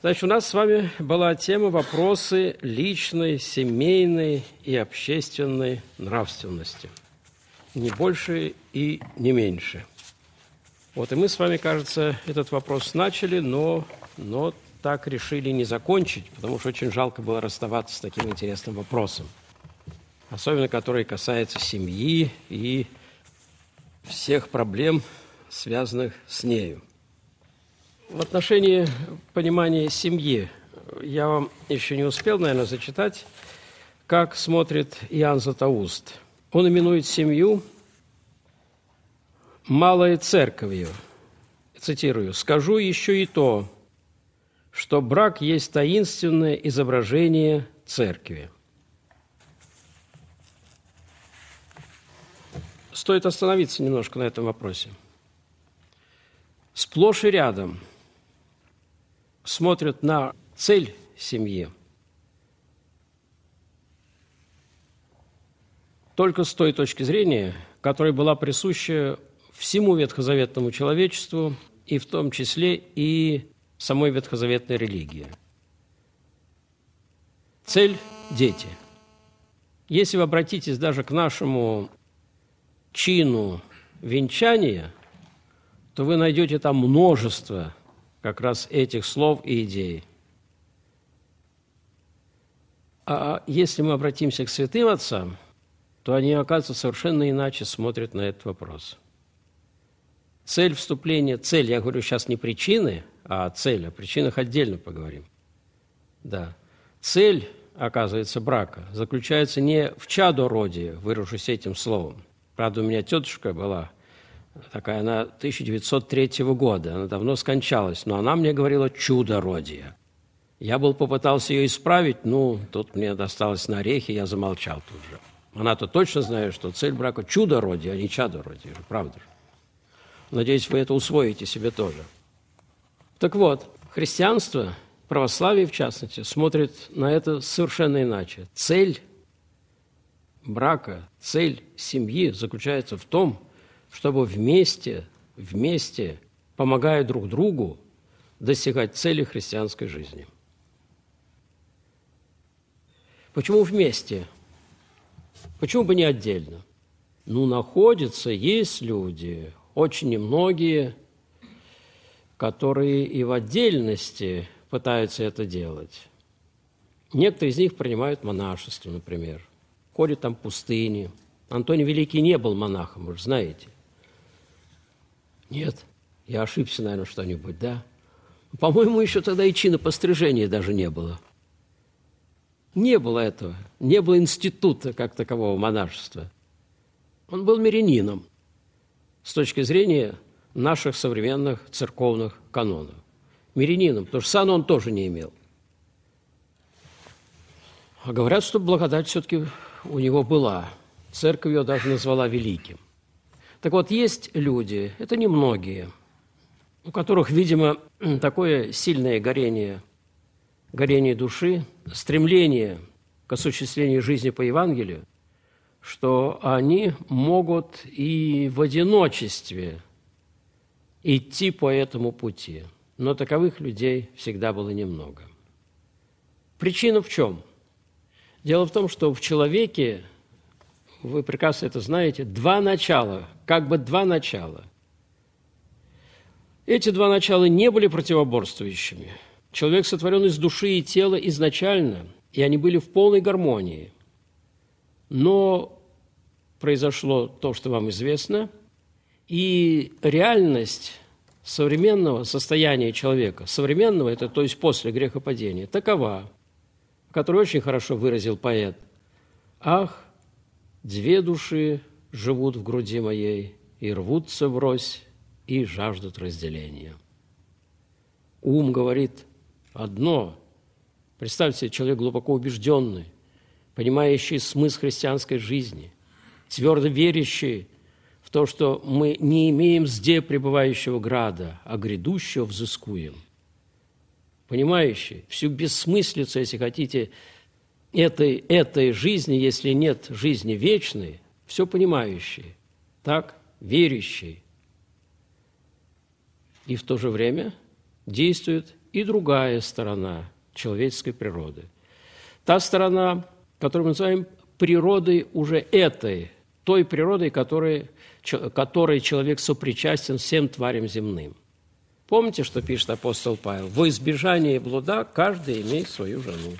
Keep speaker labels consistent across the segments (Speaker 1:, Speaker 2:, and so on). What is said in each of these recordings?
Speaker 1: Значит, у нас с вами была тема вопросы личной, семейной и общественной нравственности. Не больше и не меньше. Вот, и мы с вами, кажется, этот вопрос начали, но, но так решили не закончить, потому что очень жалко было расставаться с таким интересным вопросом. Особенно, который касается семьи и всех проблем, связанных с нею. В отношении понимания семьи я вам еще не успел, наверное, зачитать, как смотрит Иоанн Златоуст. Он именует семью «малой церковью». Цитирую. «Скажу еще и то, что брак есть таинственное изображение церкви». Стоит остановиться немножко на этом вопросе. Сплошь и рядом – смотрят на цель семьи, только с той точки зрения, которая была присуща всему ветхозаветному человечеству, и в том числе и самой ветхозаветной религии. Цель – дети. Если вы обратитесь даже к нашему чину венчания, то вы найдете там множество как раз этих слов и идей. А, а если мы обратимся к святым отцам, то они, оказывается, совершенно иначе смотрят на этот вопрос. Цель вступления, цель, я говорю сейчас не причины, а цель, о причинах отдельно поговорим. Да. Цель, оказывается, брака заключается не в чадороде, выражусь этим словом. Правда, у меня тетушка была такая, она 1903 года, она давно скончалась, но она мне говорила чудо Родия. Я был попытался ее исправить, ну, тут мне досталось на орехи, я замолчал тут же. Она-то точно знает, что цель брака – чудо-родие, а не чадо-родие, правда же. Надеюсь, вы это усвоите себе тоже. Так вот, христианство, православие в частности, смотрит на это совершенно иначе. Цель брака, цель семьи заключается в том, чтобы вместе, вместе, помогая друг другу, достигать цели христианской жизни. Почему вместе? Почему бы не отдельно? Ну, находятся, есть люди, очень немногие, которые и в отдельности пытаются это делать. Некоторые из них принимают монашество, например. Ходят там в пустыни. Антоний Великий не был монахом, вы же знаете. Нет, я ошибся, наверное, что-нибудь, да? По-моему, еще тогда и чина пострижения даже не было. Не было этого, не было института как такового монашества. Он был мирянином с точки зрения наших современных церковных канонов. Мирянином, потому что сана он тоже не имел. А говорят, что благодать все-таки у него была. Церковь ее даже назвала великим. Так вот, есть люди, это немногие, у которых, видимо, такое сильное горение, горение души, стремление к осуществлению жизни по Евангелию, что они могут и в одиночестве идти по этому пути. Но таковых людей всегда было немного. Причина в чем? Дело в том, что в человеке вы прекрасно это знаете, два начала, как бы два начала. Эти два начала не были противоборствующими. Человек сотворен из души и тела изначально, и они были в полной гармонии. Но произошло то, что вам известно, и реальность современного состояния человека, современного, это то есть после грехопадения, такова, которую очень хорошо выразил поэт. Ах, Две души живут в груди моей и рвутся врозь, и жаждут разделения. Ум говорит одно. Представьте, себе человек глубоко убежденный, понимающий смысл христианской жизни, твердо верящий в то, что мы не имеем зде пребывающего града, а грядущего взыскуем. Понимающий всю бессмыслицу, если хотите, этой, этой жизни, если нет жизни вечной, все понимающей, так, верящей. И в то же время действует и другая сторона человеческой природы. Та сторона, которую мы называем природой уже этой, той природой, которой, которой человек сопричастен всем тварям земным. Помните, что пишет апостол Павел? «Во избежание блуда каждый имеет свою жену»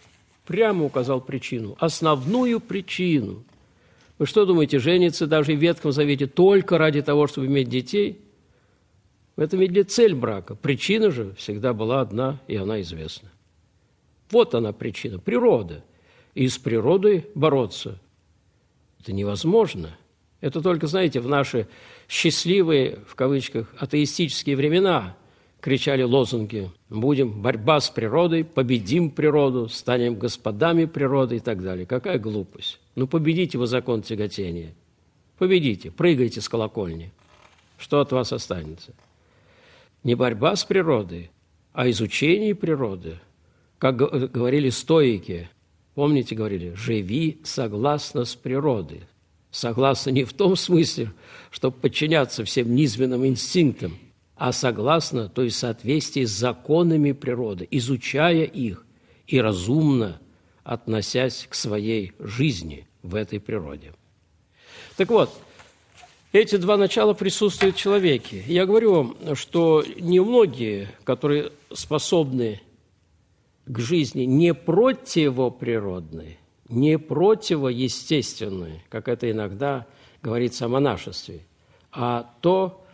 Speaker 1: прямо указал причину, основную причину. Вы что думаете, женится даже в Ветхом Завете только ради того, чтобы иметь детей? В этом ведь ли цель брака? Причина же всегда была одна, и она известна. Вот она причина, природа. И с природой бороться – это невозможно. Это только, знаете, в наши счастливые, в кавычках, атеистические времена, кричали лозунги «Будем борьба с природой, победим природу, станем господами природы» и так далее. Какая глупость! Ну, победите вы закон тяготения. Победите, прыгайте с колокольни. Что от вас останется? Не борьба с природой, а изучение природы. Как говорили стоики, помните, говорили, «Живи согласно с природой». Согласно не в том смысле, чтобы подчиняться всем низменным инстинктам – а согласно, то есть соответствии с законами природы, изучая их и разумно относясь к своей жизни в этой природе. Так вот, эти два начала присутствуют в человеке. Я говорю вам, что немногие, которые способны к жизни не противоприродной, не противоестественной, как это иногда говорится о монашестве, а то,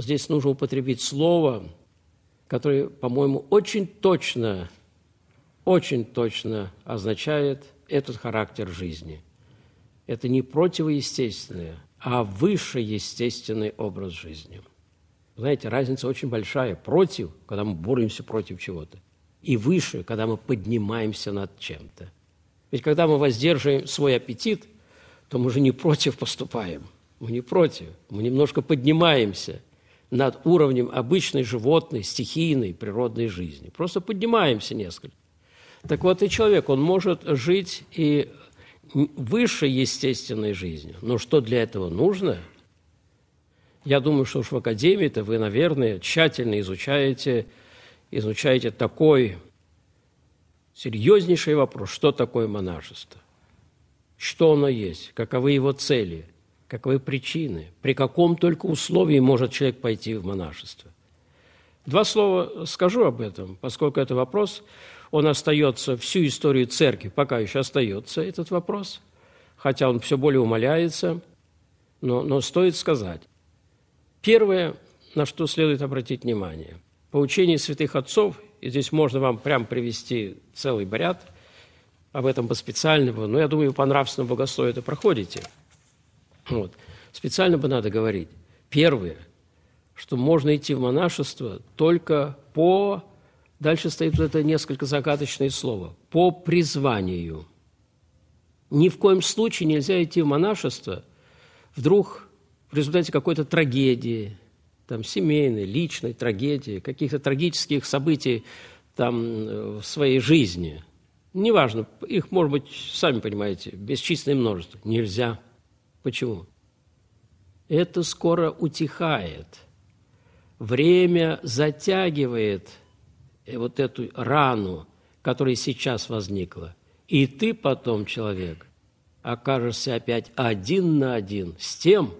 Speaker 1: здесь нужно употребить слово, которое, по-моему, очень точно, очень точно означает этот характер жизни. Это не противоестественное, а высшеестественный образ жизни. Знаете, разница очень большая. Против, когда мы боремся против чего-то, и выше, когда мы поднимаемся над чем-то. Ведь когда мы воздерживаем свой аппетит, то мы же не против поступаем. Мы не против, мы немножко поднимаемся – над уровнем обычной животной, стихийной, природной жизни. Просто поднимаемся несколько. Так вот, и человек, он может жить и выше естественной жизни. Но что для этого нужно? Я думаю, что уж в академии-то вы, наверное, тщательно изучаете, изучаете такой серьезнейший вопрос, что такое монашество, что оно есть, каковы его цели, каковы причины, при каком только условии может человек пойти в монашество. Два слова скажу об этом, поскольку это вопрос, он остается всю историю церкви, пока еще остается этот вопрос, хотя он все более умаляется, но, но стоит сказать. Первое, на что следует обратить внимание, по учению святых отцов, и здесь можно вам прям привести целый ряд, об этом по специальному, но я думаю, по нравственному богословию это проходите – вот. Специально бы надо говорить. Первое, что можно идти в монашество только по... Дальше стоит вот это несколько загадочное слово. По призванию. Ни в коем случае нельзя идти в монашество вдруг в результате какой-то трагедии, там, семейной, личной трагедии, каких-то трагических событий там, э, в своей жизни. Неважно, их, может быть, сами понимаете, бесчисленное множество. Нельзя. Почему? Это скоро утихает. Время затягивает э, вот эту рану, которая сейчас возникла. И ты потом, человек, окажешься опять один на один с тем,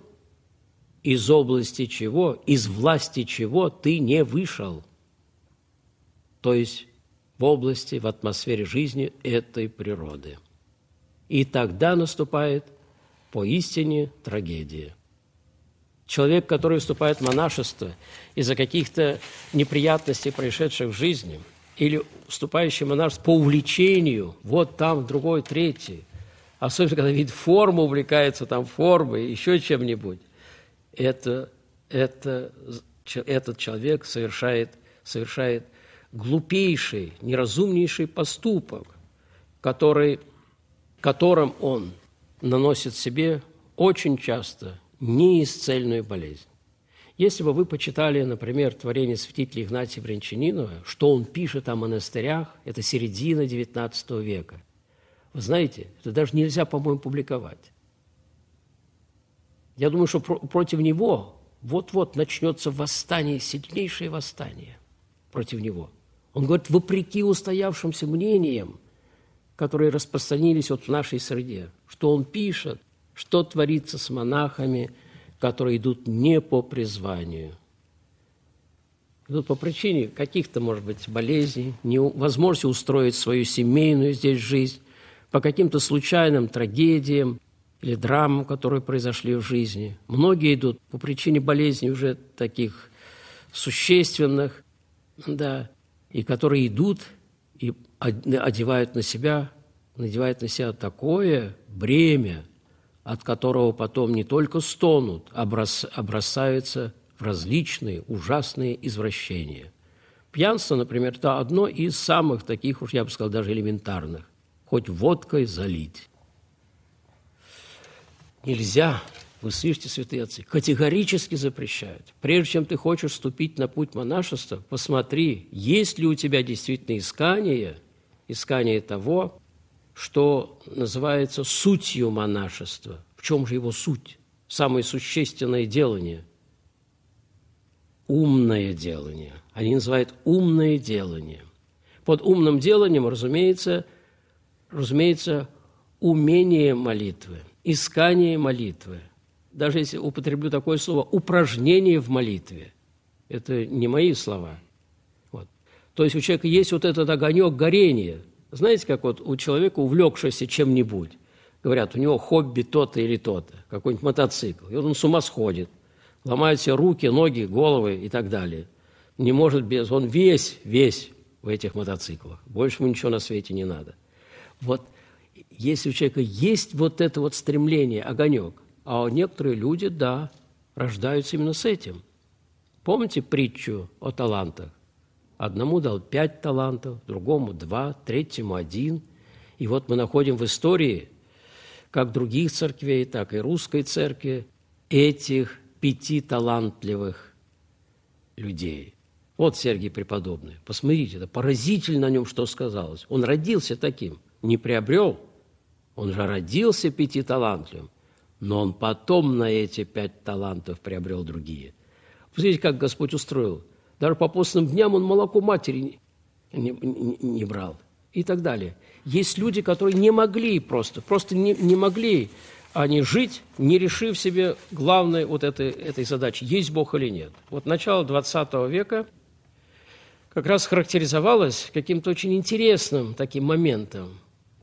Speaker 1: из области чего, из власти чего ты не вышел. То есть в области, в атмосфере жизни этой природы. И тогда наступает поистине трагедия. Человек, который вступает в монашество из-за каких-то неприятностей, происшедших в жизни, или вступающий в монашество по увлечению, вот там, другой, третий, особенно когда вид формы увлекается, там формой, еще чем-нибудь, это, это, этот человек совершает, совершает глупейший, неразумнейший поступок, который, которым он наносит себе очень часто неисцельную болезнь. Если бы вы почитали, например, творение святителя Игнатия Брянчанинова, что он пишет о монастырях, это середина XIX века. Вы знаете, это даже нельзя, по-моему, публиковать. Я думаю, что про- против него вот-вот начнется восстание, сильнейшее восстание против него. Он говорит, вопреки устоявшимся мнениям, которые распространились вот в нашей среде, что он пишет, что творится с монахами, которые идут не по призванию. Идут по причине каких-то, может быть, болезней, невозможности устроить свою семейную здесь жизнь, по каким-то случайным трагедиям или драмам, которые произошли в жизни. Многие идут по причине болезней уже таких существенных, да, и которые идут и одевают на себя, надевают на себя такое бремя, от которого потом не только стонут, а бросаются в различные ужасные извращения. Пьянство, например, это одно из самых таких, уж я бы сказал, даже элементарных. Хоть водкой залить. Нельзя в Исвифте святые отцы категорически запрещают. Прежде чем ты хочешь вступить на путь монашества, посмотри, есть ли у тебя действительно искание, искание того, что называется сутью монашества. В чем же его суть? Самое существенное делание. Умное делание. Они называют умное делание. Под умным деланием, разумеется, разумеется, умение молитвы, искание молитвы – даже если употреблю такое слово, упражнение в молитве. Это не мои слова. Вот. То есть у человека есть вот этот огонек горения. Знаете, как вот у человека, увлекшегося чем-нибудь, говорят, у него хобби то-то или то-то, какой-нибудь мотоцикл, и вот он с ума сходит, ломает себе руки, ноги, головы и так далее. Не может без... Он весь, весь в этих мотоциклах. Больше ему ничего на свете не надо. Вот если у человека есть вот это вот стремление, огонек, а некоторые люди, да, рождаются именно с этим. Помните притчу о талантах? Одному дал пять талантов, другому два, третьему один. И вот мы находим в истории, как других церквей, так и русской церкви, этих пяти талантливых людей. Вот Сергий Преподобный. Посмотрите, это поразительно о нем, что сказалось. Он родился таким, не приобрел. Он же родился пяти талантливым но он потом на эти пять талантов приобрел другие. Посмотрите, как Господь устроил. Даже по постным дням он молоко матери не, не, не брал и так далее. Есть люди, которые не могли просто, просто не, не могли они жить, не решив себе главной вот этой, этой задачи, есть Бог или нет. Вот начало 20 века как раз характеризовалось каким-то очень интересным таким моментом.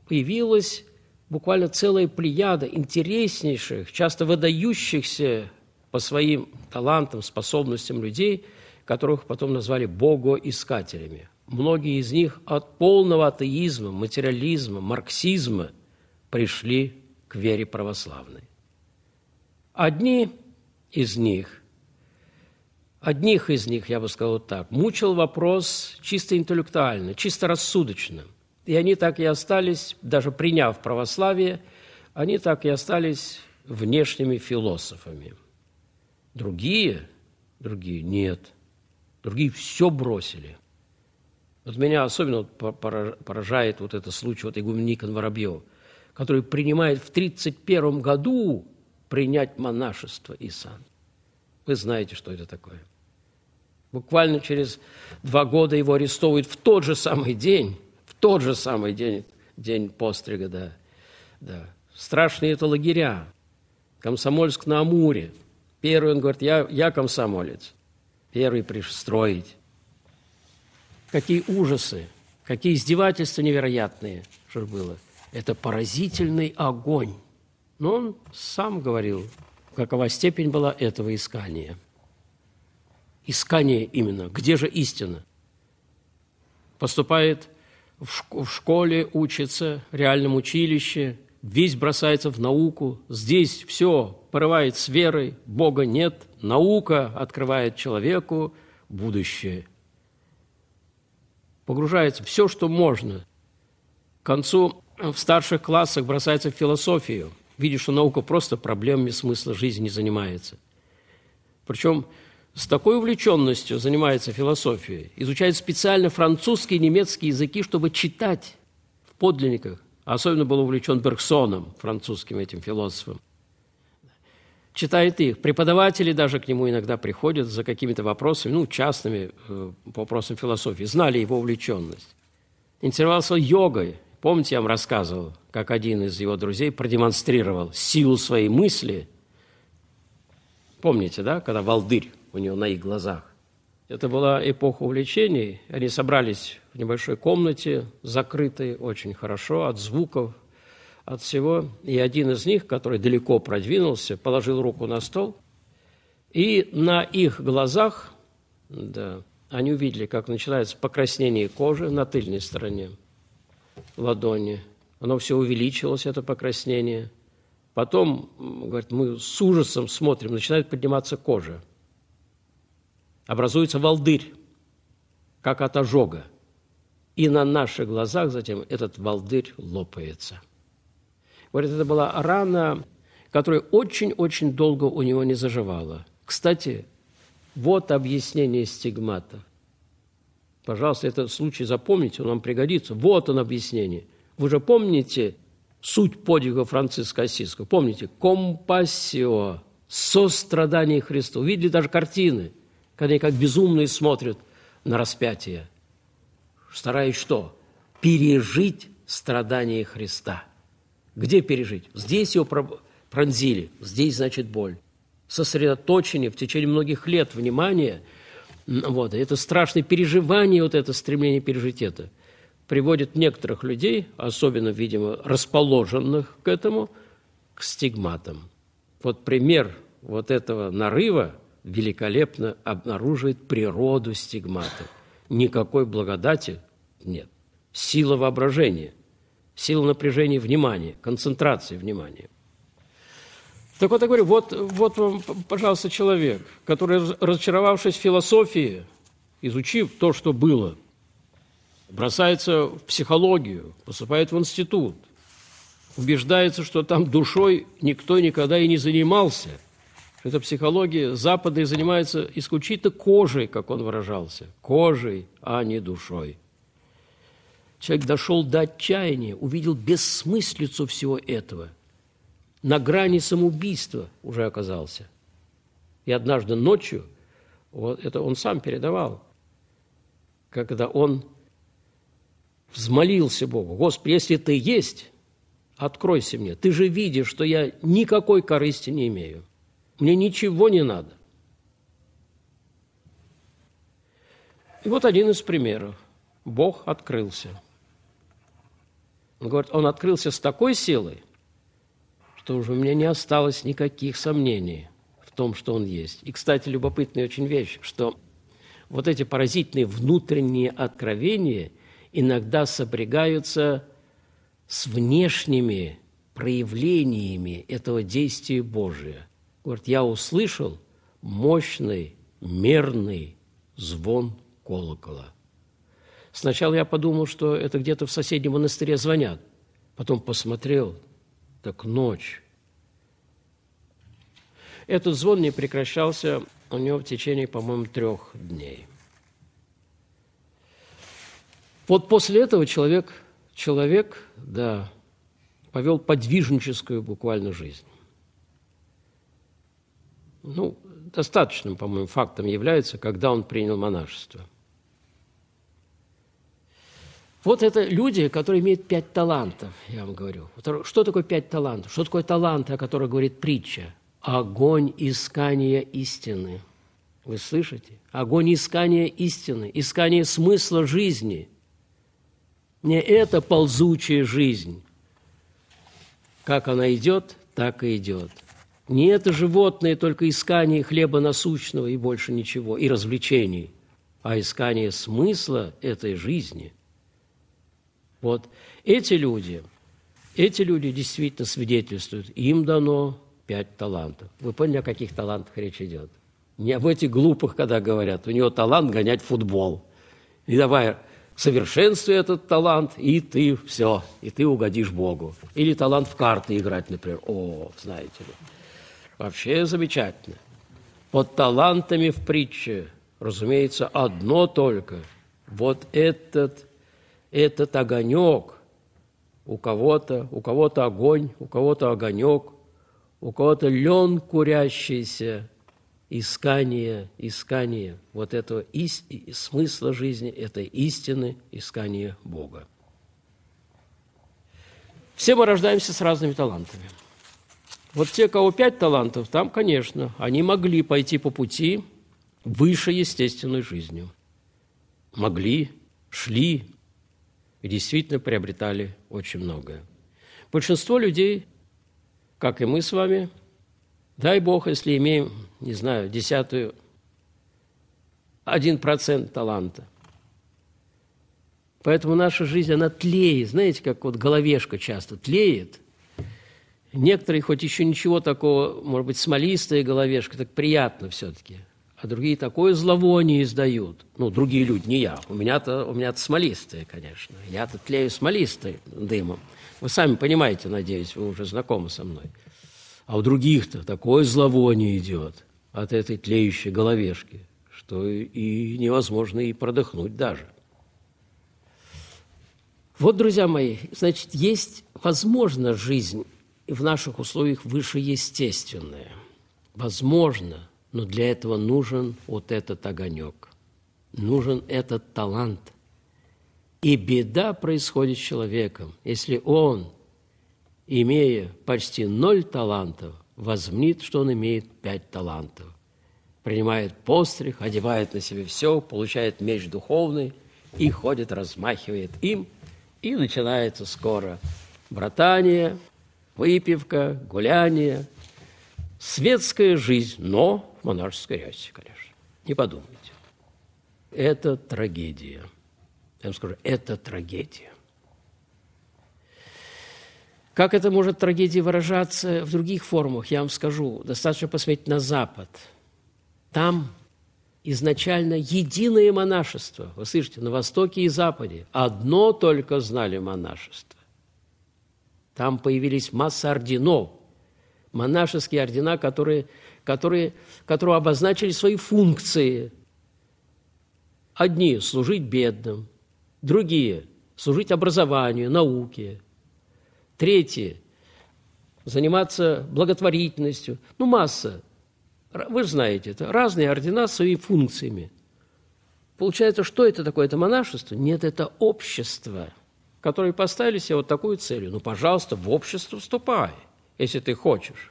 Speaker 1: Появилась буквально целая плеяда интереснейших, часто выдающихся по своим талантам, способностям людей, которых потом назвали богоискателями. Многие из них от полного атеизма, материализма, марксизма пришли к вере православной. Одни из них, одних из них, я бы сказал так, мучил вопрос чисто интеллектуально, чисто рассудочно – и они так и остались, даже приняв православие, они так и остались внешними философами. Другие, другие нет. Другие все бросили. Вот меня особенно поражает вот этот случай вот игумен Воробьев, который принимает в 1931 году принять монашество и сан. Вы знаете, что это такое. Буквально через два года его арестовывают в тот же самый день, тот же самый день, день пострига, да, да. Страшные это лагеря. Комсомольск на Амуре. Первый он говорит, я, я комсомолец. Первый пришел строить. Какие ужасы, какие издевательства невероятные что было. Это поразительный огонь. Но он сам говорил, какова степень была этого искания. Искание именно. Где же истина? Поступает в школе учится, в реальном училище, весь бросается в науку. Здесь все порывает с верой, Бога нет. Наука открывает человеку будущее. Погружается все, что можно. К концу в старших классах бросается в философию. Видишь, что наука просто проблемами смысла жизни не занимается. Причем с такой увлеченностью занимается философией, изучает специально французский и немецкий языки, чтобы читать в подлинниках. Особенно был увлечен Бергсоном, французским этим философом. Читает их. Преподаватели даже к нему иногда приходят за какими-то вопросами, ну, частными э, по вопросам философии. Знали его увлеченность. Интересовался йогой. Помните, я вам рассказывал, как один из его друзей продемонстрировал силу своей мысли. Помните, да, когда Валдырь у нее на их глазах. Это была эпоха увлечений. Они собрались в небольшой комнате, закрытой очень хорошо от звуков, от всего. И один из них, который далеко продвинулся, положил руку на стол. И на их глазах, да, они увидели, как начинается покраснение кожи на тыльной стороне ладони. Оно все увеличилось, это покраснение. Потом, говорит, мы с ужасом смотрим, начинает подниматься кожа – образуется волдырь, как от ожога. И на наших глазах затем этот волдырь лопается. Говорит, это была рана, которая очень-очень долго у него не заживала. Кстати, вот объяснение стигмата. Пожалуйста, этот случай запомните, он вам пригодится. Вот он объяснение. Вы же помните суть подвига Франциска Осиского? Помните? Компассио, сострадание Христа. Увидели даже картины – когда они как безумные смотрят на распятие, стараясь что? Пережить страдания Христа. Где пережить? Здесь его пронзили, здесь, значит, боль. Сосредоточение в течение многих лет, внимание, вот, это страшное переживание, вот это стремление пережить это, приводит некоторых людей, особенно, видимо, расположенных к этому, к стигматам. Вот пример вот этого нарыва – великолепно обнаруживает природу стигмата. Никакой благодати нет. Сила воображения, сила напряжения внимания, концентрации внимания. Так вот, я говорю, вот, вот вам, пожалуйста, человек, который, разочаровавшись в философии, изучив то, что было, бросается в психологию, поступает в институт, убеждается, что там душой никто никогда и не занимался – это психология Запада и занимается исключительно кожей, как он выражался. Кожей, а не душой. Человек дошел до отчаяния, увидел бессмыслицу всего этого. На грани самоубийства уже оказался. И однажды ночью, вот это он сам передавал, когда он взмолился Богу, «Господи, если Ты есть, откройся мне, Ты же видишь, что я никакой корысти не имею». Мне ничего не надо. И вот один из примеров. Бог открылся. Он говорит, он открылся с такой силой, что уже у меня не осталось никаких сомнений в том, что он есть. И, кстати, любопытная очень вещь, что вот эти паразитные внутренние откровения иногда сопрягаются с внешними проявлениями этого действия Божия. Говорит, я услышал мощный, мерный звон колокола. Сначала я подумал, что это где-то в соседнем монастыре звонят. Потом посмотрел, так ночь. Этот звон не прекращался у него в течение, по-моему, трех дней. Вот после этого человек, человек, да, повел подвижническую буквально жизнь ну, достаточным, по-моему, фактом является, когда он принял монашество. Вот это люди, которые имеют пять талантов, я вам говорю. Что такое пять талантов? Что такое таланты, о которых говорит притча? Огонь искания истины. Вы слышите? Огонь искания истины, искание смысла жизни. Не эта ползучая жизнь. Как она идет, так и идет – не это животное только искание хлеба насущного и больше ничего, и развлечений, а искание смысла этой жизни. Вот эти люди, эти люди действительно свидетельствуют, им дано пять талантов. Вы поняли, о каких талантах речь идет? Не об этих глупых, когда говорят, у него талант гонять футбол. И давай совершенствуй этот талант, и ты все, и ты угодишь Богу. Или талант в карты играть, например. О, знаете ли. Вообще замечательно. Под талантами в притче, разумеется, одно только. Вот этот, этот огонек у кого-то, у кого-то огонь, у кого-то огонек, у кого-то лен курящийся, искание, искание вот этого ис- смысла жизни, этой истины, искание Бога. Все мы рождаемся с разными талантами – вот те, кого пять талантов, там, конечно, они могли пойти по пути выше естественной жизнью. Могли, шли и действительно приобретали очень многое. Большинство людей, как и мы с вами, дай Бог, если имеем, не знаю, десятую, один процент таланта. Поэтому наша жизнь, она тлеет, знаете, как вот головешка часто тлеет – Некоторые хоть еще ничего такого, может быть, смолистая головешка, так приятно все-таки. А другие такое зловоние издают. Ну, другие люди, не я. У меня-то у меня то смолистые, конечно. Я-то тлею смолистой дымом. Вы сами понимаете, надеюсь, вы уже знакомы со мной. А у других-то такое зловоние идет от этой тлеющей головешки, что и невозможно и продохнуть даже. Вот, друзья мои, значит, есть, возможно, жизнь в наших условиях вышеестественное. Возможно, но для этого нужен вот этот огонек, нужен этот талант. И беда происходит с человеком, если он, имея почти ноль талантов, возмнит, что он имеет пять талантов. Принимает постриг, одевает на себе все, получает меч духовный и ходит, размахивает им, и начинается скоро братание, выпивка, гуляние, светская жизнь, но в монашеской рясе, конечно. Не подумайте. Это трагедия. Я вам скажу, это трагедия. Как это может трагедия выражаться в других формах, я вам скажу. Достаточно посмотреть на Запад. Там изначально единое монашество. Вы слышите, на Востоке и Западе одно только знали монашество. Там появились масса орденов, монашеские ордена, которые, которые, которые обозначили свои функции. Одни – служить бедным, другие – служить образованию, науке, третьи – заниматься благотворительностью. Ну, масса. Вы же знаете это. Разные ордена с своими функциями. Получается, что это такое? Это монашество? Нет, это общество – которые поставили себе вот такую целью, Ну, пожалуйста, в общество вступай, если ты хочешь.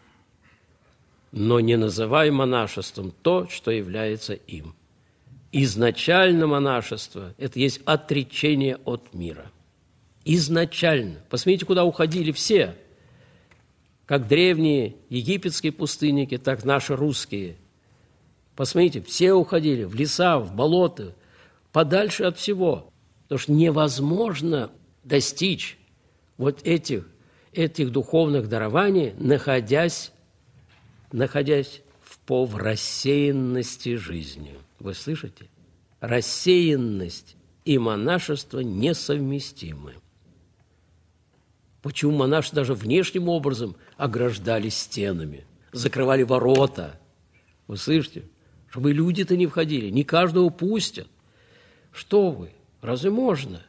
Speaker 1: Но не называй монашеством то, что является им. Изначально монашество – это есть отречение от мира. Изначально. Посмотрите, куда уходили все. Как древние египетские пустынники, так наши русские. Посмотрите, все уходили в леса, в болота, подальше от всего – Потому что невозможно достичь вот этих, этих духовных дарований, находясь, находясь в пов жизни. Вы слышите? Рассеянность и монашество несовместимы. Почему монаши даже внешним образом ограждали стенами, закрывали ворота? Вы слышите? Чтобы люди-то не входили, не каждого пустят. Что вы? Разве можно?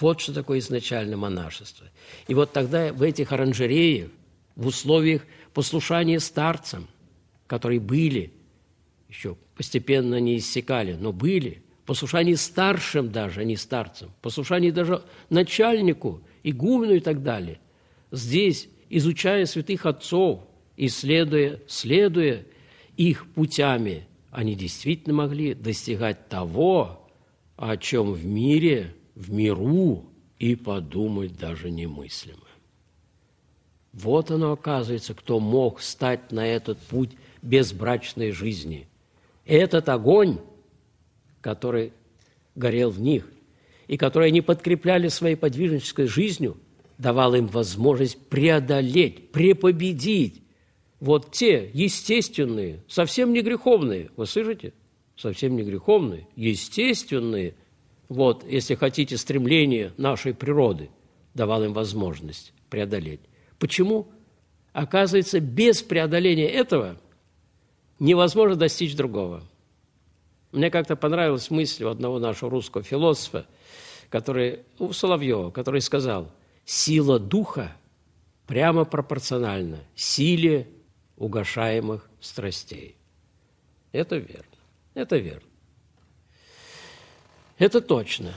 Speaker 1: Вот что такое изначально монашество. И вот тогда в этих оранжереях, в условиях послушания старцам, которые были, еще постепенно не иссякали, но были, послушание старшим даже, а не старцам, послушание даже начальнику, игумену и так далее. Здесь, изучая святых отцов, исследуя, следуя их путями, они действительно могли достигать того, о чем в мире в миру и подумать даже немыслимо. Вот оно оказывается, кто мог стать на этот путь безбрачной жизни. Этот огонь, который горел в них, и который они подкрепляли своей подвижнической жизнью, давал им возможность преодолеть, препобедить вот те естественные, совсем не греховные, вы слышите? Совсем не греховные, естественные – вот, если хотите, стремление нашей природы давал им возможность преодолеть. Почему? Оказывается, без преодоления этого невозможно достичь другого. Мне как-то понравилась мысль у одного нашего русского философа, который, у Соловьева, который сказал, сила духа прямо пропорциональна силе угошаемых страстей. Это верно, это верно. Это точно.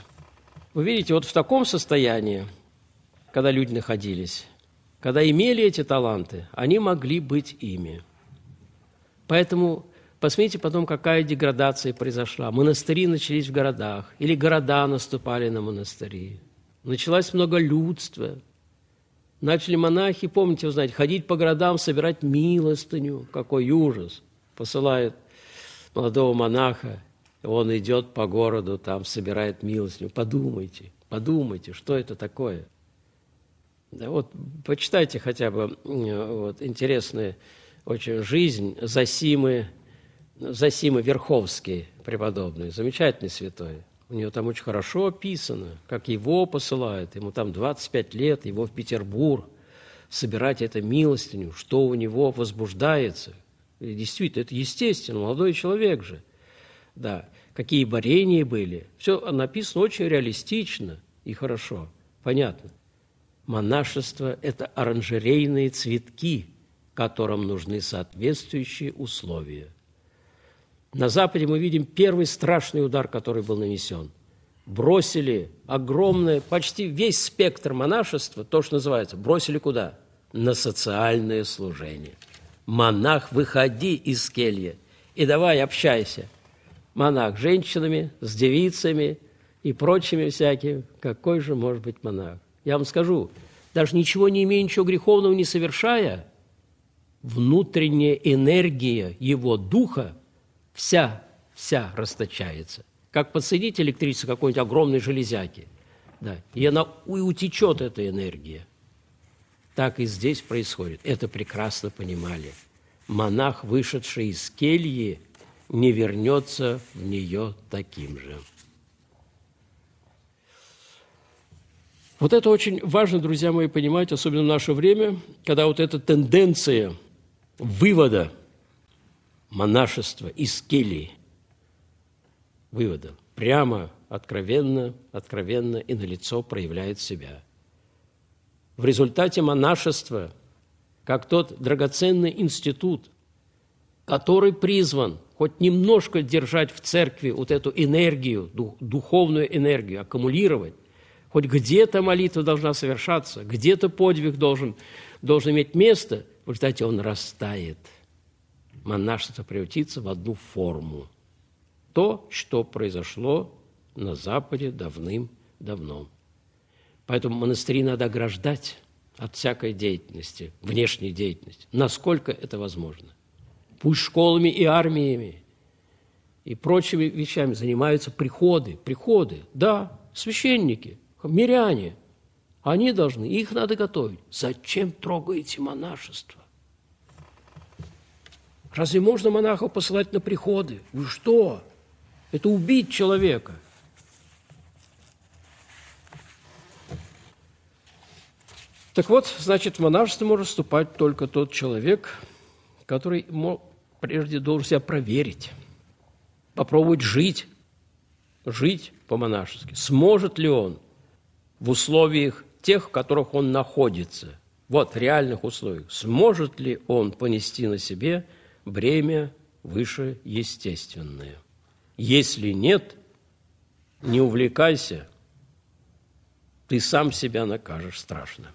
Speaker 1: Вы видите, вот в таком состоянии, когда люди находились, когда имели эти таланты, они могли быть ими. Поэтому посмотрите потом, какая деградация произошла. Монастыри начались в городах, или города наступали на монастыри. Началось людства. Начали монахи, помните, вы знаете, ходить по городам, собирать милостыню. Какой ужас! Посылает молодого монаха он идет по городу, там собирает милостыню. Подумайте, подумайте, что это такое. Да вот почитайте хотя бы э, вот, интересные очень жизнь Засимы, Засимы Верховский преподобный, замечательный святой. У него там очень хорошо описано, как его посылают. Ему там 25 лет, его в Петербург собирать это милостыню, что у него возбуждается. И действительно, это естественно, молодой человек же – да, какие борения были. Все написано очень реалистично и хорошо, понятно. Монашество – это оранжерейные цветки, которым нужны соответствующие условия. На Западе мы видим первый страшный удар, который был нанесен. Бросили огромное, почти весь спектр монашества, то, что называется, бросили куда? На социальное служение. Монах, выходи из кельи и давай общайся – монах с женщинами, с девицами и прочими всякими. Какой же может быть монах? Я вам скажу, даже ничего не имея, ничего греховного не совершая, внутренняя энергия его духа вся, вся расточается. Как подсоединить электричество какой-нибудь огромной железяки, да, и она и утечет эта энергия. Так и здесь происходит. Это прекрасно понимали. Монах, вышедший из кельи – не вернется в нее таким же. Вот это очень важно, друзья мои, понимать, особенно в наше время, когда вот эта тенденция вывода монашества из келии, вывода, прямо, откровенно, откровенно и на лицо проявляет себя. В результате монашества, как тот драгоценный институт, который призван – хоть немножко держать в церкви вот эту энергию, духовную энергию, аккумулировать. Хоть где-то молитва должна совершаться, где-то подвиг должен, должен иметь место. В результате он растает. Монашество превратится в одну форму. То, что произошло на Западе давным-давно. Поэтому монастыри надо ограждать от всякой деятельности, внешней деятельности, насколько это возможно пусть школами и армиями и прочими вещами занимаются приходы, приходы, да, священники, миряне, они должны, их надо готовить. Зачем трогаете монашество? Разве можно монахов посылать на приходы? Вы что? Это убить человека. Так вот, значит, в монашество может вступать только тот человек, который прежде должен себя проверить, попробовать жить, жить по-монашески. Сможет ли он в условиях тех, в которых он находится, вот в реальных условиях, сможет ли он понести на себе бремя выше естественное? Если нет, не увлекайся, ты сам себя накажешь страшно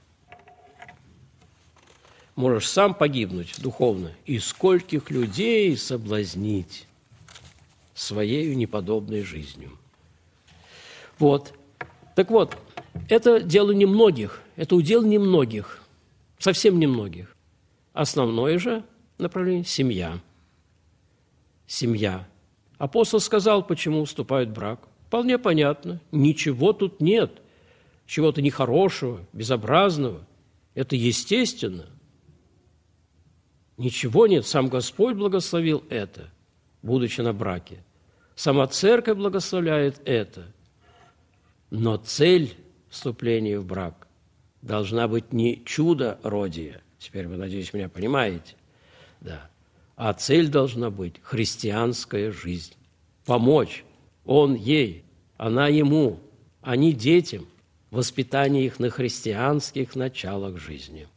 Speaker 1: можешь сам погибнуть духовно, и скольких людей соблазнить своей неподобной жизнью. Вот. Так вот, это дело немногих, это удел немногих, совсем немногих. Основное же направление – семья. Семья. Апостол сказал, почему уступает брак. Вполне понятно, ничего тут нет, чего-то нехорошего, безобразного. Это естественно. Ничего нет, сам Господь благословил это, будучи на браке. Сама церковь благословляет это. Но цель вступления в брак должна быть не чудо родия, теперь вы, надеюсь, меня понимаете, да, а цель должна быть христианская жизнь. Помочь он ей, она ему, они а детям, воспитание их на христианских началах жизни.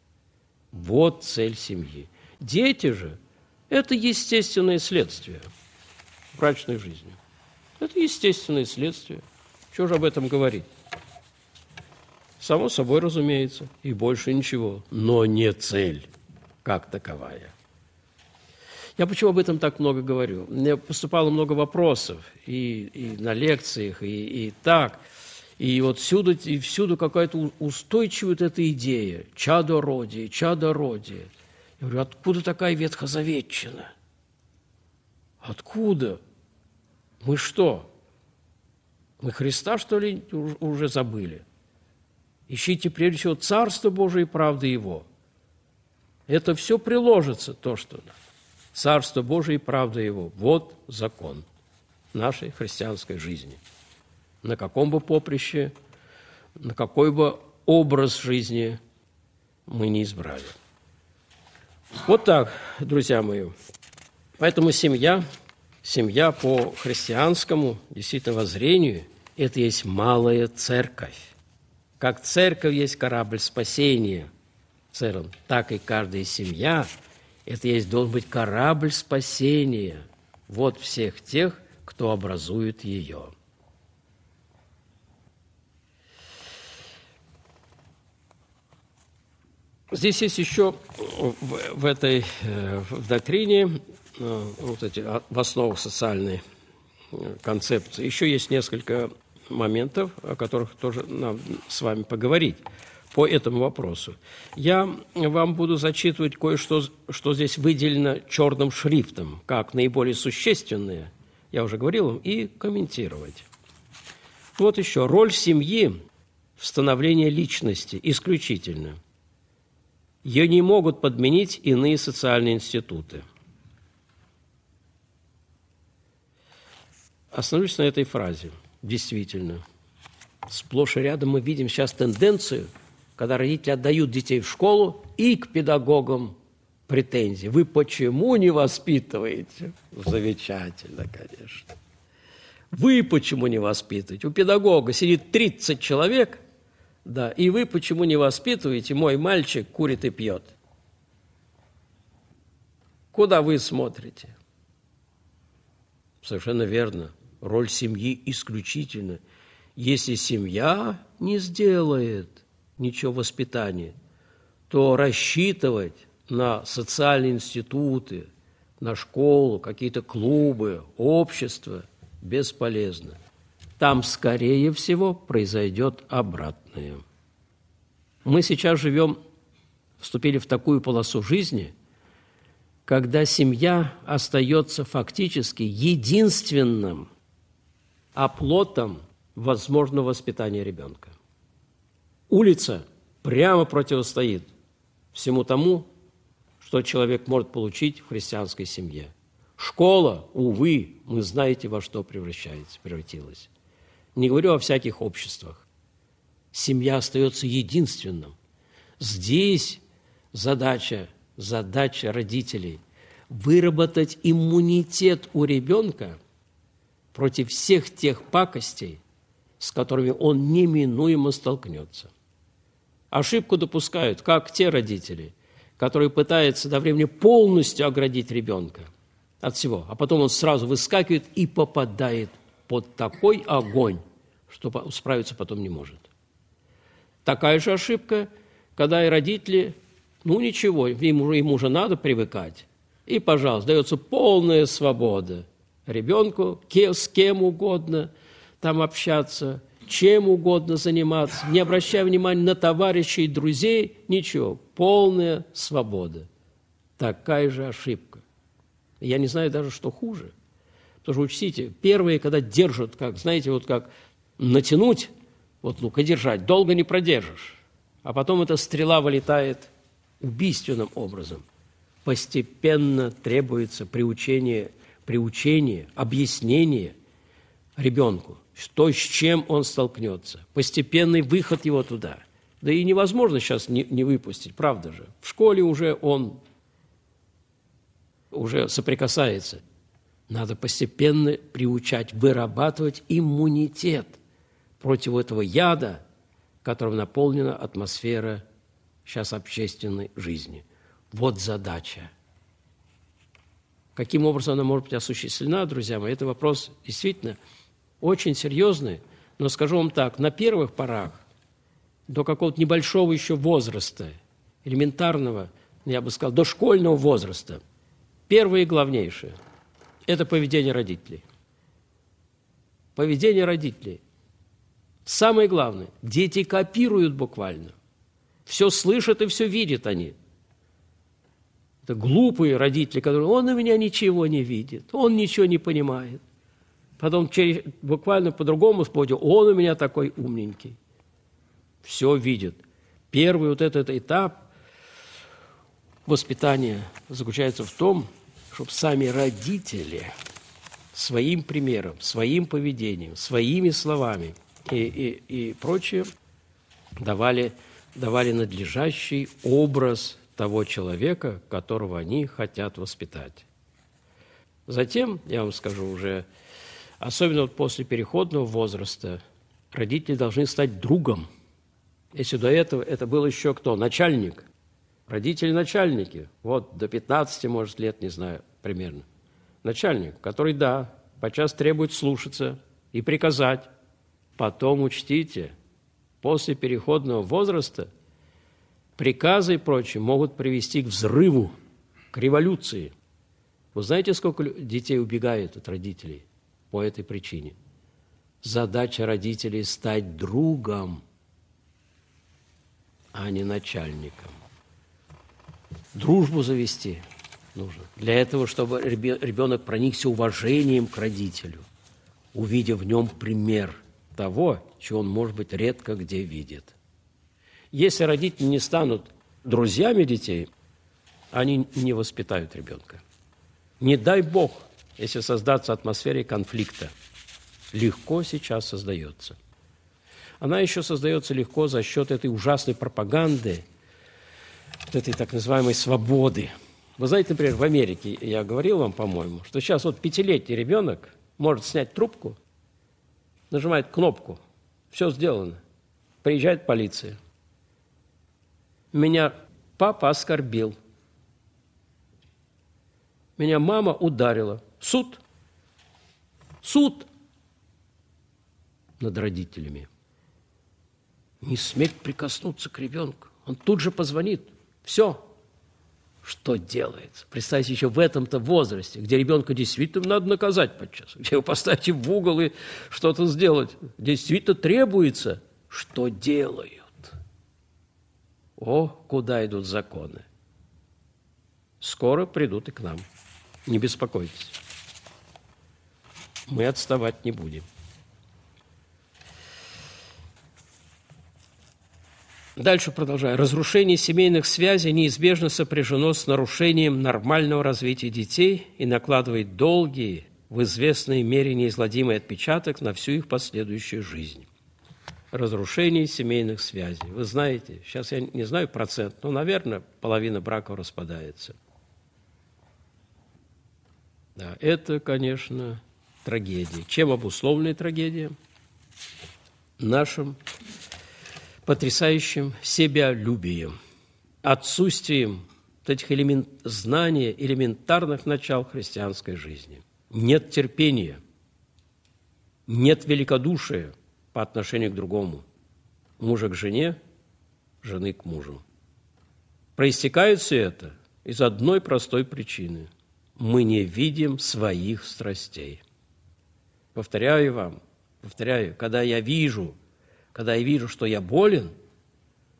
Speaker 1: Вот цель семьи – Дети же – это естественное следствие брачной жизни. Это естественное следствие. Чего же об этом говорить? Само собой, разумеется, и больше ничего. Но не цель как таковая. Я почему об этом так много говорю? Мне поступало много вопросов и, и на лекциях, и, и так. И вот всюду, и всюду какая-то устойчивая вот эта идея чадородие, чадородие. Я говорю, откуда такая ветхозаветчина? Откуда? Мы что? Мы Христа, что ли, уже забыли? Ищите прежде всего Царство Божие и правды Его. Это все приложится, то, что Царство Божие и правда Его. Вот закон нашей христианской жизни. На каком бы поприще, на какой бы образ жизни мы не избрали. Вот так, друзья мои. Поэтому семья, семья по христианскому действительно воззрению – это есть малая церковь. Как церковь есть корабль спасения, церн, так и каждая семья – это есть должен быть корабль спасения. Вот всех тех, кто образует ее. Здесь есть еще э, в, в этой э, в доктрине, э, вот эти, а, в основу социальной концепции, еще есть несколько моментов, о которых тоже нам с вами поговорить по этому вопросу. Я вам буду зачитывать кое-что, что здесь выделено черным шрифтом, как наиболее существенные, я уже говорил вам, и комментировать. Вот еще. Роль семьи в становлении личности исключительная ее не могут подменить иные социальные институты. Остановлюсь на этой фразе. Действительно. Сплошь и рядом мы видим сейчас тенденцию, когда родители отдают детей в школу и к педагогам претензии. Вы почему не воспитываете? Замечательно, конечно. Вы почему не воспитываете? У педагога сидит 30 человек – да, и вы почему не воспитываете, мой мальчик курит и пьет? Куда вы смотрите? Совершенно верно. Роль семьи исключительно. Если семья не сделает ничего воспитания, то рассчитывать на социальные институты, на школу, какие-то клубы, общество бесполезно. Там, скорее всего, произойдет обратно понятные. Мы сейчас живем, вступили в такую полосу жизни, когда семья остается фактически единственным оплотом возможного воспитания ребенка. Улица прямо противостоит всему тому, что человек может получить в христианской семье. Школа, увы, мы знаете, во что превращается, превратилась. Не говорю о всяких обществах семья остается единственным. Здесь задача, задача родителей – выработать иммунитет у ребенка против всех тех пакостей, с которыми он неминуемо столкнется. Ошибку допускают как те родители, которые пытаются до времени полностью оградить ребенка от всего, а потом он сразу выскакивает и попадает под такой огонь, что справиться потом не может. Такая же ошибка, когда и родители, ну ничего, им, им уже надо привыкать. И, пожалуйста, дается полная свобода ребенку с кем угодно там общаться, чем угодно заниматься, не обращая внимания на товарищей и друзей, ничего, полная свобода. Такая же ошибка. Я не знаю даже, что хуже. Потому что, учтите, первые, когда держат, как, знаете, вот как натянуть вот лук, и держать. Долго не продержишь. А потом эта стрела вылетает убийственным образом. Постепенно требуется приучение, приучение, объяснение ребенку, что с чем он столкнется, постепенный выход его туда. Да и невозможно сейчас не, не выпустить, правда же. В школе уже он уже соприкасается. Надо постепенно приучать, вырабатывать иммунитет против этого яда, которым наполнена атмосфера сейчас общественной жизни. Вот задача. Каким образом она может быть осуществлена, друзья мои, это вопрос действительно очень серьезный, но скажу вам так, на первых порах, до какого-то небольшого еще возраста, элементарного, я бы сказал, до школьного возраста, первое и главнейшее – это поведение родителей. Поведение родителей. Самое главное, дети копируют буквально. Все слышат и все видят они. Это глупые родители, которые, он у меня ничего не видит, он ничего не понимает. Потом через, буквально по-другому споде, он у меня такой умненький. Все видит. Первый вот этот этап воспитания заключается в том, чтобы сами родители своим примером, своим поведением, своими словами – и, и, и прочее, давали, давали надлежащий образ того человека, которого они хотят воспитать. Затем, я вам скажу уже, особенно вот после переходного возраста, родители должны стать другом. Если до этого это был еще кто? Начальник. Родители-начальники. Вот, до 15, может, лет, не знаю, примерно. Начальник, который, да, подчас требует слушаться и приказать, Потом учтите, после переходного возраста приказы и прочее могут привести к взрыву, к революции. Вы знаете, сколько детей убегает от родителей по этой причине? Задача родителей – стать другом, а не начальником. Дружбу завести нужно. Для этого, чтобы ребенок проникся уважением к родителю, увидев в нем пример – того, чего он, может быть, редко где видит. Если родители не станут друзьями детей, они не воспитают ребенка. Не дай бог, если создаться атмосфере конфликта. Легко сейчас создается. Она еще создается легко за счет этой ужасной пропаганды, вот этой так называемой свободы. Вы знаете, например, в Америке, я говорил вам, по-моему, что сейчас вот пятилетний ребенок может снять трубку нажимает кнопку, все сделано. Приезжает полиция. Меня папа оскорбил. Меня мама ударила. Суд. Суд над родителями. Не сметь прикоснуться к ребенку. Он тут же позвонит. Все, что делается. Представьте, еще в этом-то возрасте, где ребенка действительно надо наказать подчас, где его поставьте в угол и что-то сделать. Действительно требуется, что делают. О, куда идут законы. Скоро придут и к нам. Не беспокойтесь. Мы отставать не будем. Дальше продолжаю. Разрушение семейных связей неизбежно сопряжено с нарушением нормального развития детей и накладывает долгие, в известной мере неизгладимый отпечаток на всю их последующую жизнь. Разрушение семейных связей. Вы знаете, сейчас я не знаю процент, но, наверное, половина браков распадается. Да, это, конечно, трагедия. Чем обусловлена трагедия? Нашим потрясающим себялюбием, отсутствием вот этих элемент, знания элементарных начал христианской жизни. Нет терпения, нет великодушия по отношению к другому, мужа к жене, жены к мужу. Проистекает все это из одной простой причины. Мы не видим своих страстей. Повторяю вам, повторяю, когда я вижу – когда я вижу, что я болен,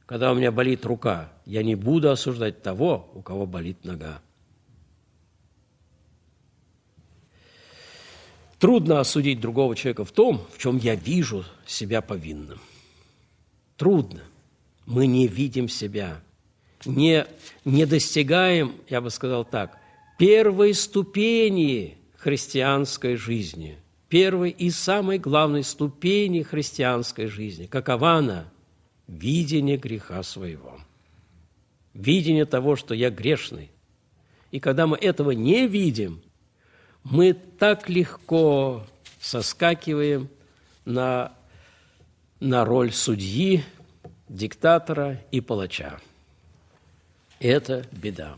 Speaker 1: когда у меня болит рука, я не буду осуждать того, у кого болит нога. Трудно осудить другого человека в том, в чем я вижу себя повинным. Трудно. Мы не видим себя, не, не достигаем, я бы сказал так, первой ступени христианской жизни – первой и самой главной ступени христианской жизни. Какова она? Видение греха своего. Видение того, что я грешный. И когда мы этого не видим, мы так легко соскакиваем на, на роль судьи, диктатора и палача. Это беда.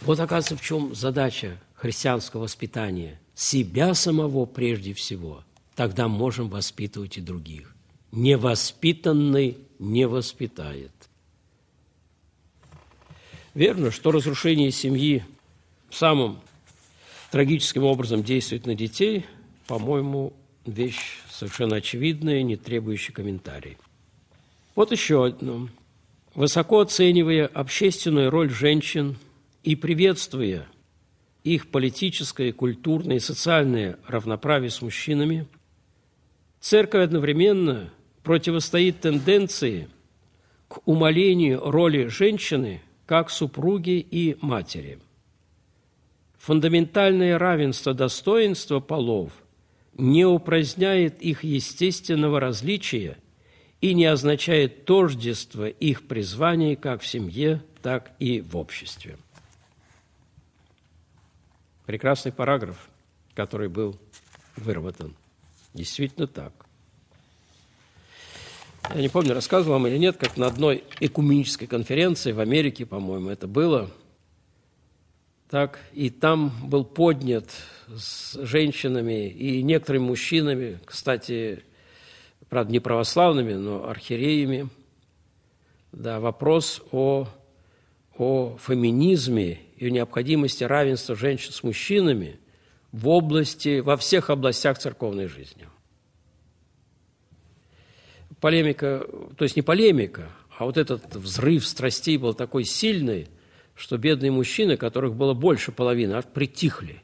Speaker 1: Вот, оказывается, в чем задача христианского воспитания – себя самого прежде всего, тогда можем воспитывать и других. Невоспитанный не воспитает. Верно, что разрушение семьи самым трагическим образом действует на детей, по-моему, вещь совершенно очевидная, не требующая комментарий. Вот еще одно. Высоко оценивая общественную роль женщин и приветствуя – их политическое, культурное и социальное равноправие с мужчинами, церковь одновременно противостоит тенденции к умалению роли женщины как супруги и матери. Фундаментальное равенство достоинства полов не упраздняет их естественного различия и не означает тождество их призваний как в семье, так и в обществе прекрасный параграф, который был выработан. Действительно так. Я не помню, рассказывал вам или нет, как на одной экуменической конференции в Америке, по-моему, это было. Так, и там был поднят с женщинами и некоторыми мужчинами, кстати, правда, не православными, но архиереями, да, вопрос о о феминизме и необходимости равенства женщин с мужчинами в области, во всех областях церковной жизни. Полемика, то есть не полемика, а вот этот взрыв страстей был такой сильный, что бедные мужчины, которых было больше половины, притихли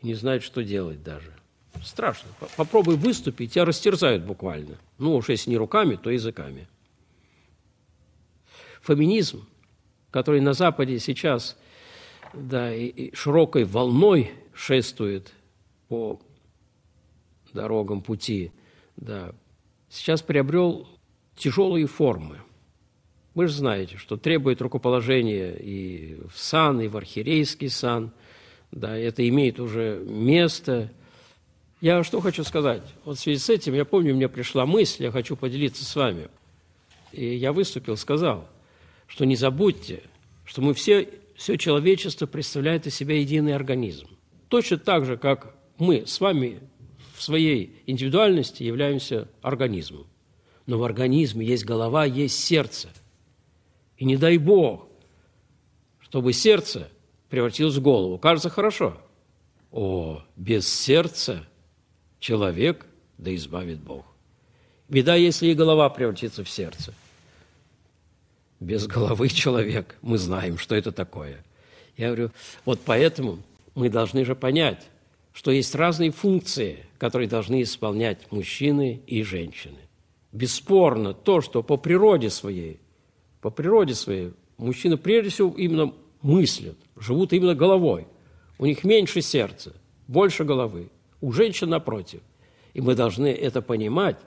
Speaker 1: и не знают, что делать даже. Страшно. Попробуй выступить, тебя растерзают буквально. Ну уж если не руками, то языками. Феминизм который на Западе сейчас да, и, широкой волной шествует по дорогам пути, да, сейчас приобрел тяжелые формы. Вы же знаете, что требует рукоположения и в сан, и в архиерейский сан. Да, это имеет уже место. Я что хочу сказать? Вот в связи с этим, я помню, мне пришла мысль, я хочу поделиться с вами. И я выступил, сказал – что не забудьте, что мы все, все человечество представляет из себя единый организм. Точно так же, как мы с вами в своей индивидуальности являемся организмом. Но в организме есть голова, есть сердце. И не дай Бог, чтобы сердце превратилось в голову. Кажется, хорошо. О, без сердца человек да избавит Бог. Беда, если и голова превратится в сердце без головы человек, мы знаем, что это такое. Я говорю, вот поэтому мы должны же понять, что есть разные функции, которые должны исполнять мужчины и женщины. Бесспорно, то, что по природе своей, по природе своей, мужчины прежде всего именно мыслят, живут именно головой. У них меньше сердца, больше головы. У женщин напротив. И мы должны это понимать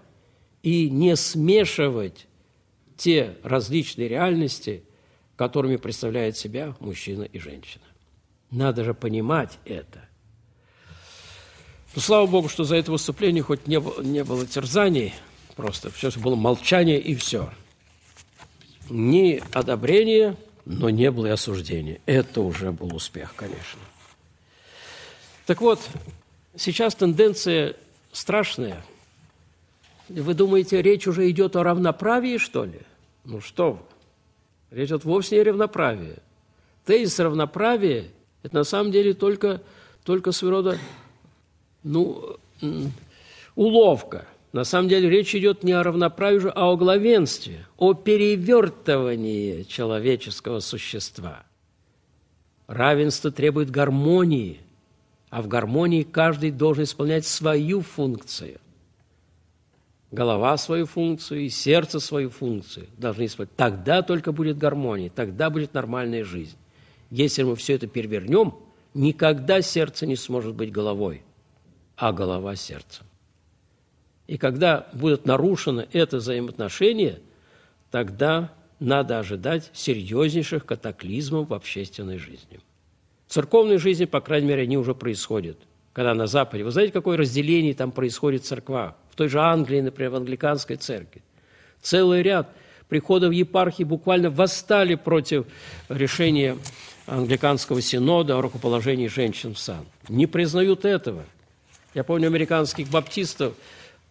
Speaker 1: и не смешивать те различные реальности, которыми представляет себя мужчина и женщина. Надо же понимать это. Но ну, слава Богу, что за это выступление хоть не было, не было терзаний, просто все было молчание и все. Ни одобрения, но не было и осуждения. Это уже был успех, конечно. Так вот, сейчас тенденция страшная – вы думаете, речь уже идет о равноправии, что ли? Ну что вы? Речь идет вовсе не о равноправии. Тезис равноправия – это на самом деле только, только своего рода ну, уловка. На самом деле речь идет не о равноправии, а о главенстве, о перевертывании человеческого существа. Равенство требует гармонии, а в гармонии каждый должен исполнять свою функцию голова свою функцию, и сердце свою функцию должны исполнять. Тогда только будет гармония, тогда будет нормальная жизнь. Если мы все это перевернем, никогда сердце не сможет быть головой, а голова – сердцем. И когда будет нарушено это взаимоотношение, тогда надо ожидать серьезнейших катаклизмов в общественной жизни. В церковной жизни, по крайней мере, они уже происходят. Когда на Западе, вы знаете, какое разделение там происходит в церквах? в той же Англии, например, в англиканской церкви. Целый ряд приходов епархии буквально восстали против решения англиканского синода о рукоположении женщин в сан. Не признают этого. Я помню американских баптистов,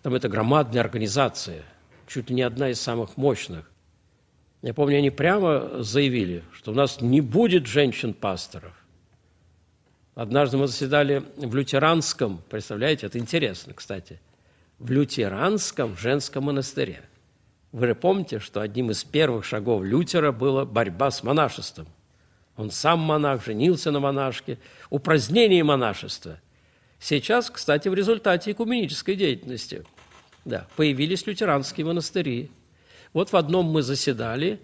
Speaker 1: там это громадная организация, чуть ли не одна из самых мощных. Я помню, они прямо заявили, что у нас не будет женщин-пасторов. Однажды мы заседали в лютеранском, представляете, это интересно, кстати – в лютеранском женском монастыре. Вы же помните, что одним из первых шагов Лютера была борьба с монашеством. Он сам монах, женился на монашке, упразднение монашества. Сейчас, кстати, в результате экуменической деятельности да, появились лютеранские монастыри. Вот в одном мы заседали,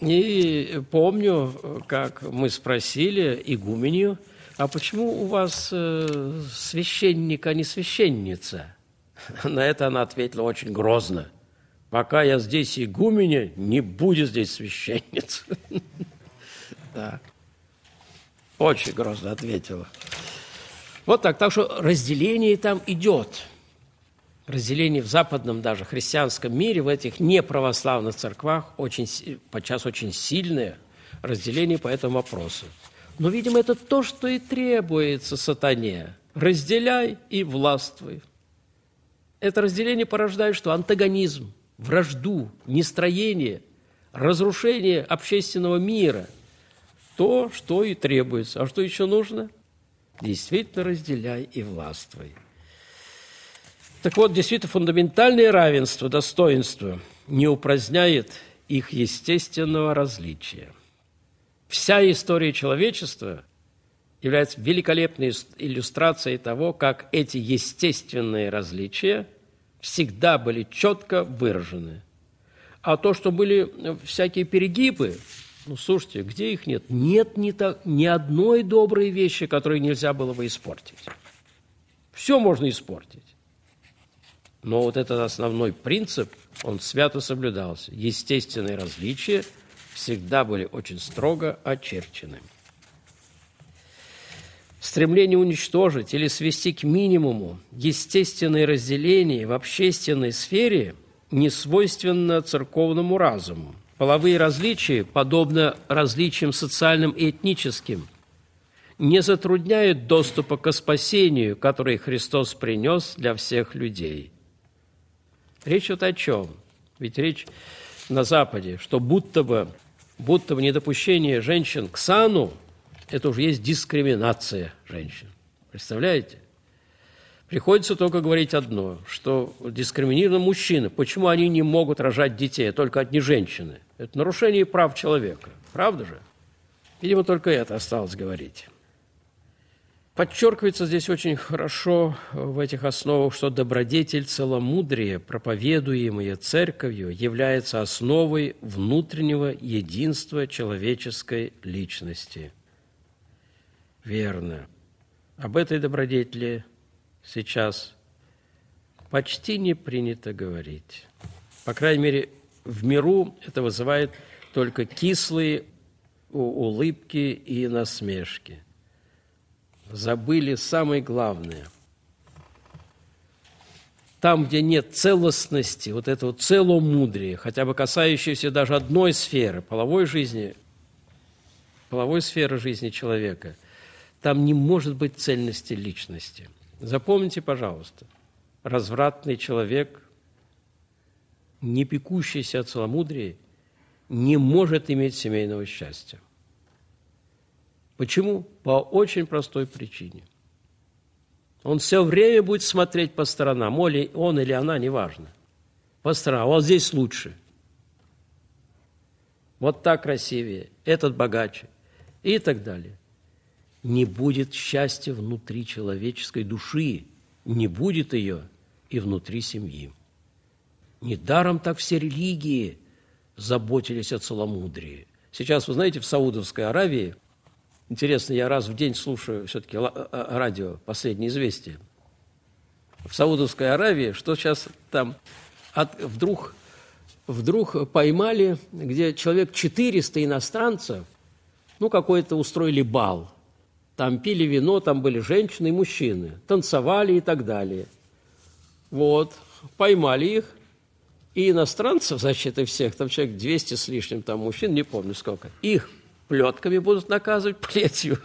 Speaker 1: и помню, как мы спросили игуменью, а почему у вас э, священник, а не священница – На это она ответила очень грозно. Пока я здесь игуменя, не будет здесь священниц. Очень грозно ответила. Вот так. Так что разделение там идет. Разделение в западном даже христианском мире, в этих неправославных церквах, очень, подчас очень сильное разделение по этому вопросу. Но, видимо, это то, что и требуется сатане. Разделяй и властвуй. Это разделение порождает что? Антагонизм, вражду, нестроение, разрушение общественного мира. То, что и требуется. А что еще нужно? Действительно разделяй и властвуй. Так вот, действительно, фундаментальное равенство, достоинство не упраздняет их естественного различия. Вся история человечества – является великолепной иллюстрацией того, как эти естественные различия всегда были четко выражены. А то, что были э, всякие перегибы, ну, слушайте, где их нет? Нет ни, так, ни одной доброй вещи, которую нельзя было бы испортить. Все можно испортить. Но вот этот основной принцип, он свято соблюдался. Естественные различия всегда были очень строго очерчены стремление уничтожить или свести к минимуму естественные разделения в общественной сфере не свойственно церковному разуму. Половые различия, подобно различиям социальным и этническим, не затрудняют доступа к спасению, которое Христос принес для всех людей. Речь вот о чем? Ведь речь на Западе, что будто бы, будто бы недопущение женщин к сану – это уже есть дискриминация женщин. Представляете? Приходится только говорить одно, что дискриминированы мужчины. Почему они не могут рожать детей, а только одни женщины? Это нарушение прав человека. Правда же? Видимо, только это осталось говорить. Подчеркивается здесь очень хорошо в этих основах, что добродетель целомудрия, проповедуемая церковью, является основой внутреннего единства человеческой личности – верно. Об этой добродетели сейчас почти не принято говорить. По крайней мере, в миру это вызывает только кислые улыбки и насмешки. Забыли самое главное. Там, где нет целостности, вот этого целомудрия, хотя бы касающегося даже одной сферы, половой жизни, половой сферы жизни человека – там не может быть цельности личности. Запомните, пожалуйста, развратный человек, не пекущийся от целомудрии, не может иметь семейного счастья. Почему? По очень простой причине. Он все время будет смотреть по сторонам, или он или она, неважно. По сторонам, «А вот здесь лучше. Вот так красивее, этот богаче и так далее не будет счастья внутри человеческой души, не будет ее и внутри семьи. Недаром так все религии заботились о целомудрии. Сейчас, вы знаете, в Саудовской Аравии, интересно, я раз в день слушаю все-таки э, э, радио «Последние известия», в Саудовской Аравии, что сейчас там от, вдруг, вдруг поймали, где человек 400 иностранцев, ну, какой-то устроили бал – там пили вино, там были женщины и мужчины, танцевали и так далее. Вот, поймали их. И иностранцев, значит, и всех, там человек 200 с лишним, там мужчин, не помню сколько, их плетками будут наказывать, плетью.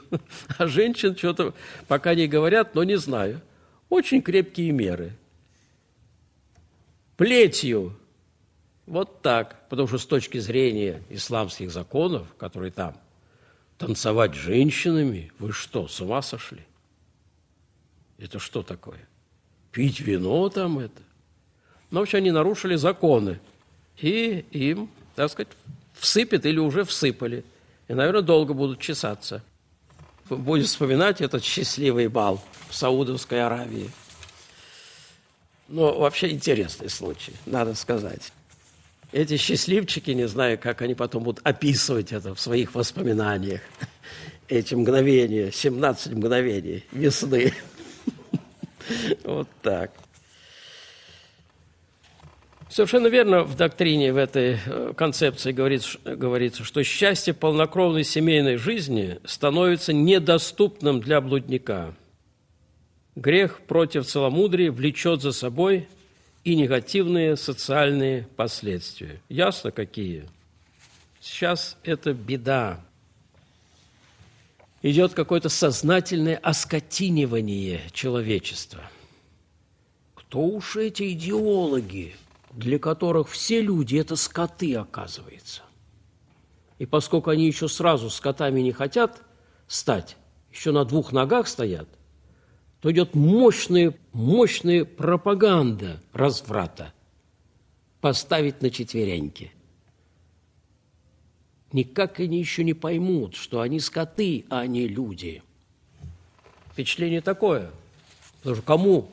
Speaker 1: А женщин что-то пока не говорят, но не знаю. Очень крепкие меры. Плетью. Вот так. Потому что с точки зрения исламских законов, которые там – Танцевать с женщинами? Вы что, с ума сошли? Это что такое? Пить вино там это? Ну вообще они нарушили законы. И им, так сказать, всыпят или уже всыпали. И, наверное, долго будут чесаться. Будет вспоминать этот счастливый бал в Саудовской Аравии. Но ну, вообще интересный случай, надо сказать эти счастливчики, не знаю, как они потом будут описывать это в своих воспоминаниях, эти мгновения, 17 мгновений весны. Вот так. Совершенно верно в доктрине, в этой э, концепции говорится, говорится, что счастье полнокровной семейной жизни становится недоступным для блудника. Грех против целомудрия влечет за собой – и негативные социальные последствия. Ясно какие? Сейчас это беда. Идет какое-то сознательное оскотинивание человечества. Кто уж эти идеологи, для которых все люди – это скоты, оказывается? И поскольку они еще сразу скотами не хотят стать, еще на двух ногах стоят – то идет мощная, мощная пропаганда разврата. Поставить на четвереньки. Никак они еще не поймут, что они скоты, а не люди. Впечатление такое. Потому что кому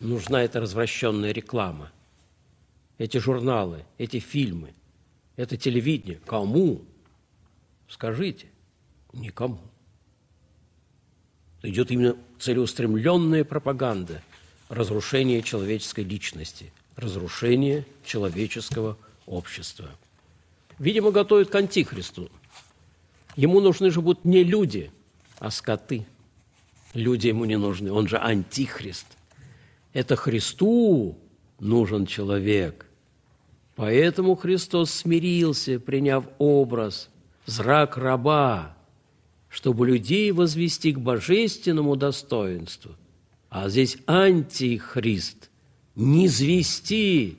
Speaker 1: нужна эта развращенная реклама? Эти журналы, эти фильмы, это телевидение. Кому? Скажите, никому идет именно целеустремленная пропаганда разрушения человеческой личности, разрушения человеческого общества. Видимо, готовят к антихристу. Ему нужны же будут не люди, а скоты. Люди ему не нужны, он же антихрист. Это Христу нужен человек. Поэтому Христос смирился, приняв образ, зрак раба, чтобы людей возвести к божественному достоинству. А здесь антихрист. Низвести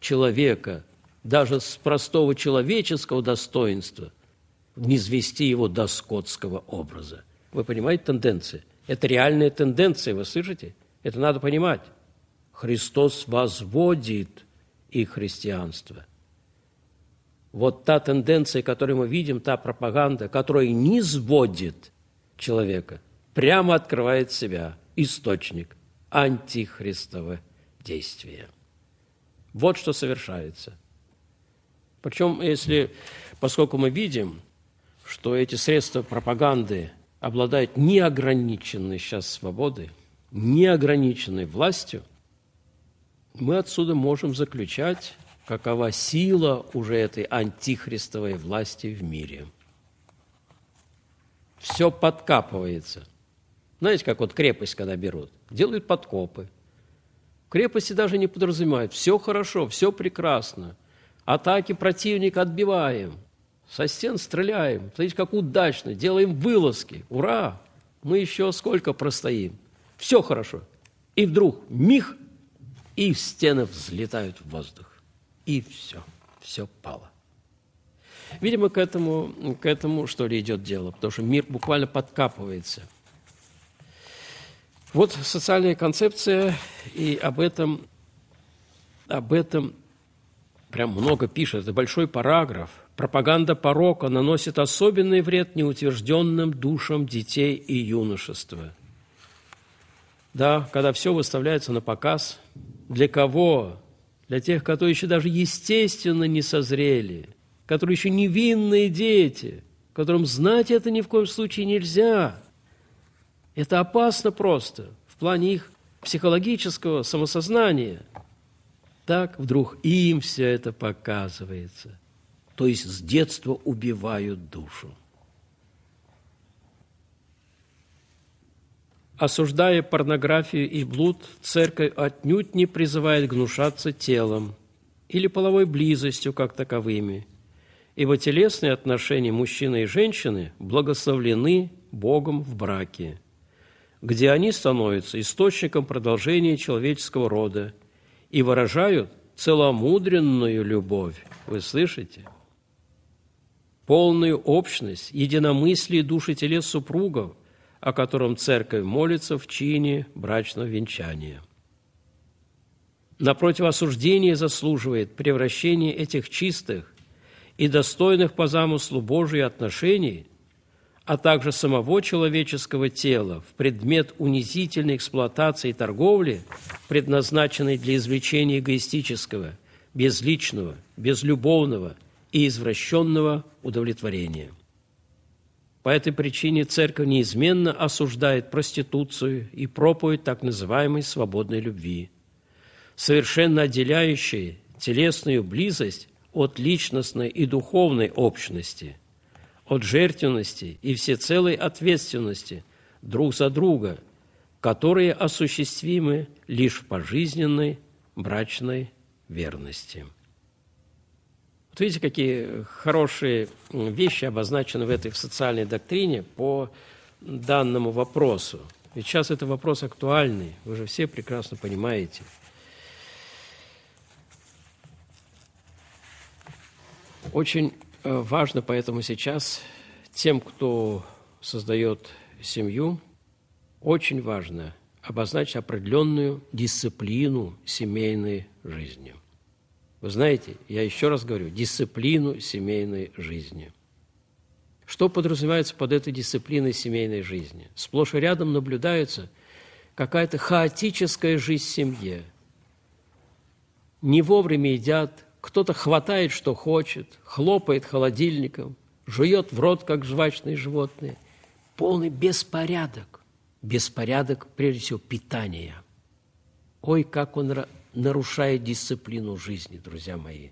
Speaker 1: человека, даже с простого человеческого достоинства, низвести его до скотского образа. Вы понимаете тенденции? Это реальная тенденция, вы слышите? Это надо понимать. Христос возводит и христианство – вот та тенденция, которую мы видим, та пропаганда, которая не сводит человека, прямо открывает себя источник антихристового действия. Вот что совершается. Причем, если, поскольку мы видим, что эти средства пропаганды обладают неограниченной сейчас свободой, неограниченной властью, мы отсюда можем заключать, какова сила уже этой антихристовой власти в мире. Все подкапывается. Знаете, как вот крепость, когда берут? Делают подкопы. Крепости даже не подразумевают. Все хорошо, все прекрасно. Атаки противника отбиваем. Со стен стреляем. Смотрите, как удачно. Делаем вылазки. Ура! Мы еще сколько простоим. Все хорошо. И вдруг миг, и стены взлетают в воздух. И все, все пало. Видимо, к этому, к этому что ли идет дело, потому что мир буквально подкапывается. Вот социальная концепция, и об этом, об этом прям много пишет, это большой параграф. Пропаганда порока наносит особенный вред неутвержденным душам детей и юношества. Да, когда все выставляется на показ, для кого для тех, которые еще даже естественно не созрели, которые еще невинные дети, которым знать это ни в коем случае нельзя. Это опасно просто в плане их психологического самосознания. Так вдруг им все это показывается. То есть с детства убивают душу. Осуждая порнографию и блуд, церковь отнюдь не призывает гнушаться телом или половой близостью как таковыми, ибо телесные отношения мужчины и женщины благословлены Богом в браке, где они становятся источником продолжения человеческого рода и выражают целомудренную любовь. Вы слышите? Полную общность, единомыслие души телес супругов – о котором церковь молится в чине брачного венчания. Напротив, осуждение заслуживает превращение этих чистых и достойных по замыслу Божьей отношений, а также самого человеческого тела в предмет унизительной эксплуатации и торговли, предназначенной для извлечения эгоистического, безличного, безлюбовного и извращенного удовлетворения – по этой причине церковь неизменно осуждает проституцию и проповедь так называемой свободной любви, совершенно отделяющей телесную близость от личностной и духовной общности, от жертвенности и всецелой ответственности друг за друга, которые осуществимы лишь в пожизненной брачной верности. Вот видите, какие хорошие вещи обозначены в этой социальной доктрине по данному вопросу. Ведь сейчас это вопрос актуальный, вы же все прекрасно понимаете. Очень э, важно поэтому сейчас тем, кто создает семью, очень важно обозначить определенную дисциплину семейной жизни – вы знаете, я еще раз говорю, дисциплину семейной жизни. Что подразумевается под этой дисциплиной семейной жизни? Сплошь и рядом наблюдается какая-то хаотическая жизнь в семье. Не вовремя едят, кто-то хватает, что хочет, хлопает холодильником, жует в рот, как жвачные животные. Полный беспорядок. Беспорядок, прежде всего, питания. Ой, как он нарушая дисциплину жизни, друзья мои.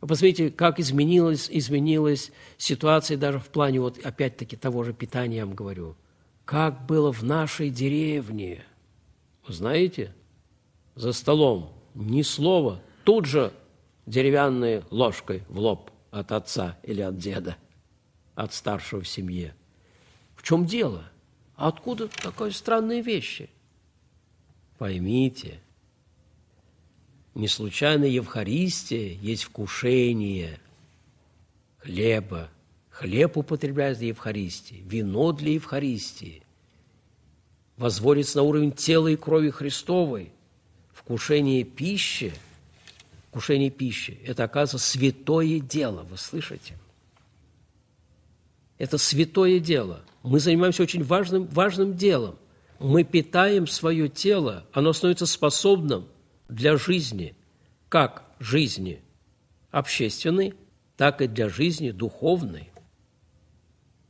Speaker 1: Вы посмотрите, как изменилась, изменилась ситуация даже в плане, вот опять-таки, того же питания, я вам говорю. Как было в нашей деревне, знаете, за столом ни слова, тут же деревянной ложкой в лоб от отца или от деда, от старшего в семье. В чем дело? откуда такие странные вещи? Поймите, не случайно Евхаристия есть вкушение хлеба. Хлеб употребляется для Евхаристии, вино для Евхаристии. возводится на уровень тела и крови Христовой. Вкушение пищи, вкушение пищи – это, оказывается, святое дело, вы слышите? Это святое дело. Мы занимаемся очень важным, важным делом мы питаем свое тело, оно становится способным для жизни, как жизни общественной, так и для жизни духовной.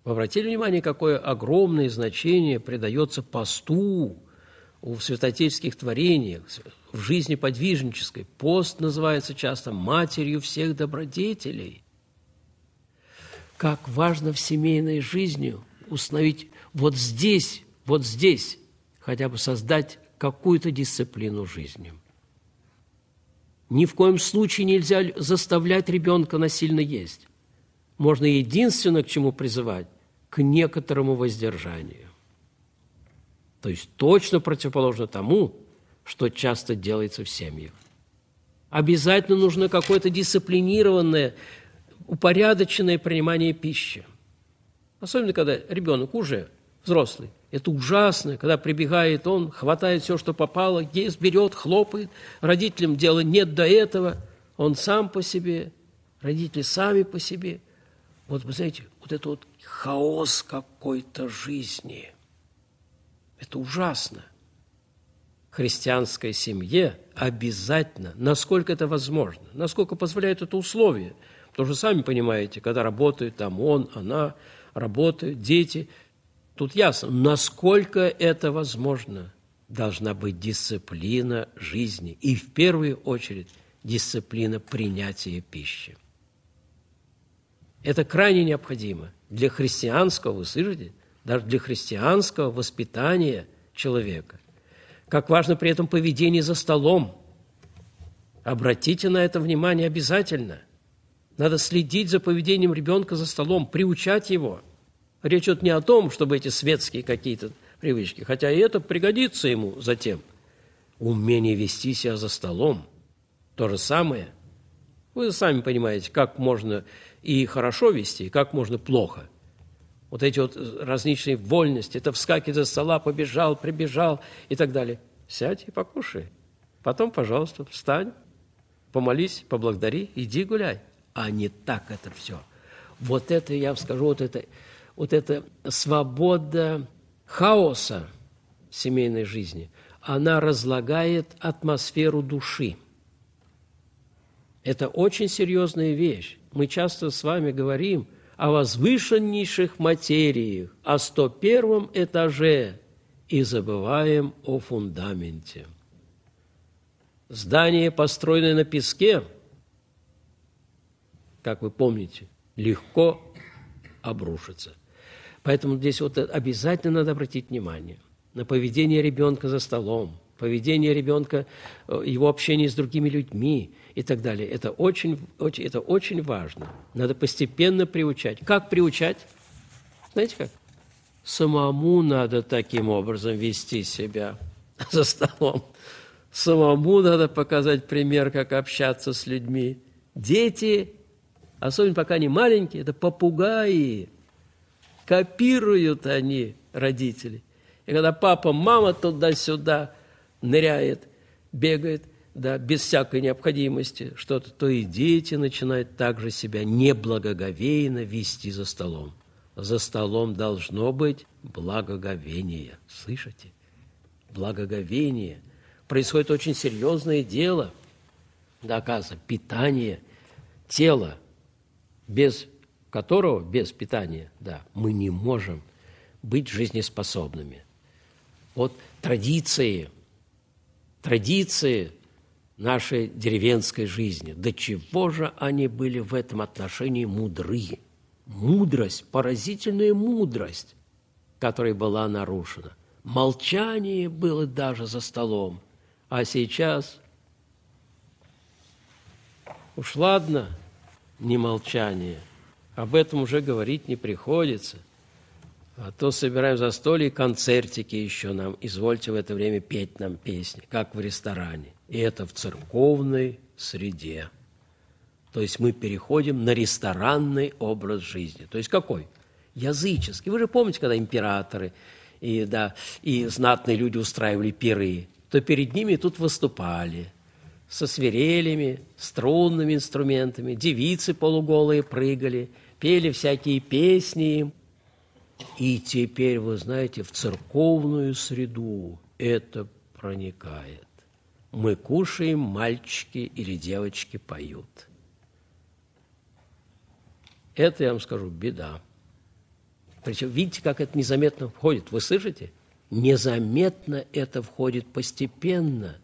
Speaker 1: Вы обратили внимание, какое огромное значение придается посту в святотельских творениях, в жизни подвижнической. Пост называется часто матерью всех добродетелей. Как важно в семейной жизни установить вот здесь вот здесь хотя бы создать какую-то дисциплину жизни. Ни в коем случае нельзя заставлять ребенка насильно есть. Можно единственное, к чему призывать, к некоторому воздержанию. То есть точно противоположно тому, что часто делается в семьях. Обязательно нужно какое-то дисциплинированное, упорядоченное принимание пищи. Особенно, когда ребенок уже взрослый. Это ужасно, когда прибегает он, хватает все, что попало, ест, берет, хлопает. Родителям дела нет до этого. Он сам по себе, родители сами по себе. Вот, вы знаете, вот это вот хаос какой-то жизни. Это ужасно. Христианской семье обязательно, насколько это возможно, насколько позволяет это условие. Потому что сами понимаете, когда работают там он, она, работают дети – Тут ясно, насколько это возможно, должна быть дисциплина жизни и в первую очередь дисциплина принятия пищи. Это крайне необходимо для христианского, вы слышите, даже для христианского воспитания человека. Как важно при этом поведение за столом. Обратите на это внимание обязательно. Надо следить за поведением ребенка за столом, приучать его – Речь идет не о том, чтобы эти светские какие-то привычки, хотя и это пригодится ему затем. Умение вести себя за столом – то же самое. Вы сами понимаете, как можно и хорошо вести, и как можно плохо. Вот эти вот различные вольности, это вскакивать за стола, побежал, прибежал и так далее. Сядь и покушай. Потом, пожалуйста, встань, помолись, поблагодари, иди гуляй. А не так это все. Вот это, я вам скажу, вот это вот эта свобода хаоса семейной жизни, она разлагает атмосферу души. Это очень серьезная вещь. Мы часто с вами говорим о возвышеннейших материях, о 101 этаже и забываем о фундаменте. Здание, построенное на песке, как вы помните, легко обрушится – Поэтому здесь вот обязательно надо обратить внимание на поведение ребенка за столом, поведение ребенка, э, его общение с другими людьми и так далее. Это очень, очень, это очень важно. Надо постепенно приучать. Как приучать? Знаете как? Самому надо таким образом вести себя за столом. Самому надо показать пример, как общаться с людьми. Дети, особенно пока они маленькие, это попугаи. Копируют они родители. И когда папа, мама туда-сюда ныряет, бегает, да, без всякой необходимости что-то, то и дети начинают также себя неблагоговейно вести за столом. За столом должно быть благоговение. Слышите? Благоговение. Происходит очень серьезное дело. Да, оказывается, питание тела без которого без питания, да, мы не можем быть жизнеспособными. Вот традиции, традиции нашей деревенской жизни. До чего же они были в этом отношении мудры? Мудрость, поразительная мудрость, которая была нарушена. Молчание было даже за столом. А сейчас уж ладно, не молчание – об этом уже говорить не приходится. А то собираем за застолье и концертики еще нам. Извольте в это время петь нам песни, как в ресторане. И это в церковной среде. То есть мы переходим на ресторанный образ жизни. То есть какой? Языческий. Вы же помните, когда императоры и, да, и знатные люди устраивали пиры, то перед ними тут выступали со свирелями, струнными инструментами, девицы полуголые прыгали – пели всякие песни. И теперь, вы знаете, в церковную среду это проникает. Мы кушаем, мальчики или девочки поют. Это, я вам скажу, беда. Причем, видите, как это незаметно входит. Вы слышите? Незаметно это входит постепенно.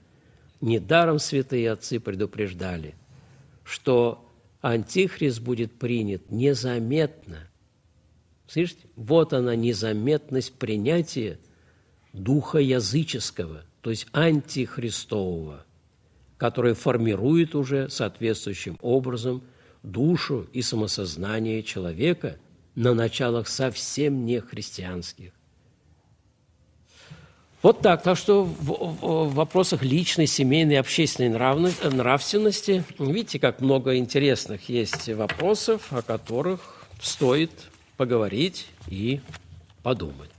Speaker 1: Недаром святые отцы предупреждали, что Антихрист будет принят незаметно. Слышите? Вот она незаметность принятия духа языческого, то есть антихристового, который формирует уже соответствующим образом душу и самосознание человека на началах совсем не христианских. Вот так. Так что в, в вопросах личной, семейной, общественной э, нравственности, видите, как много интересных есть вопросов, о которых стоит поговорить и подумать.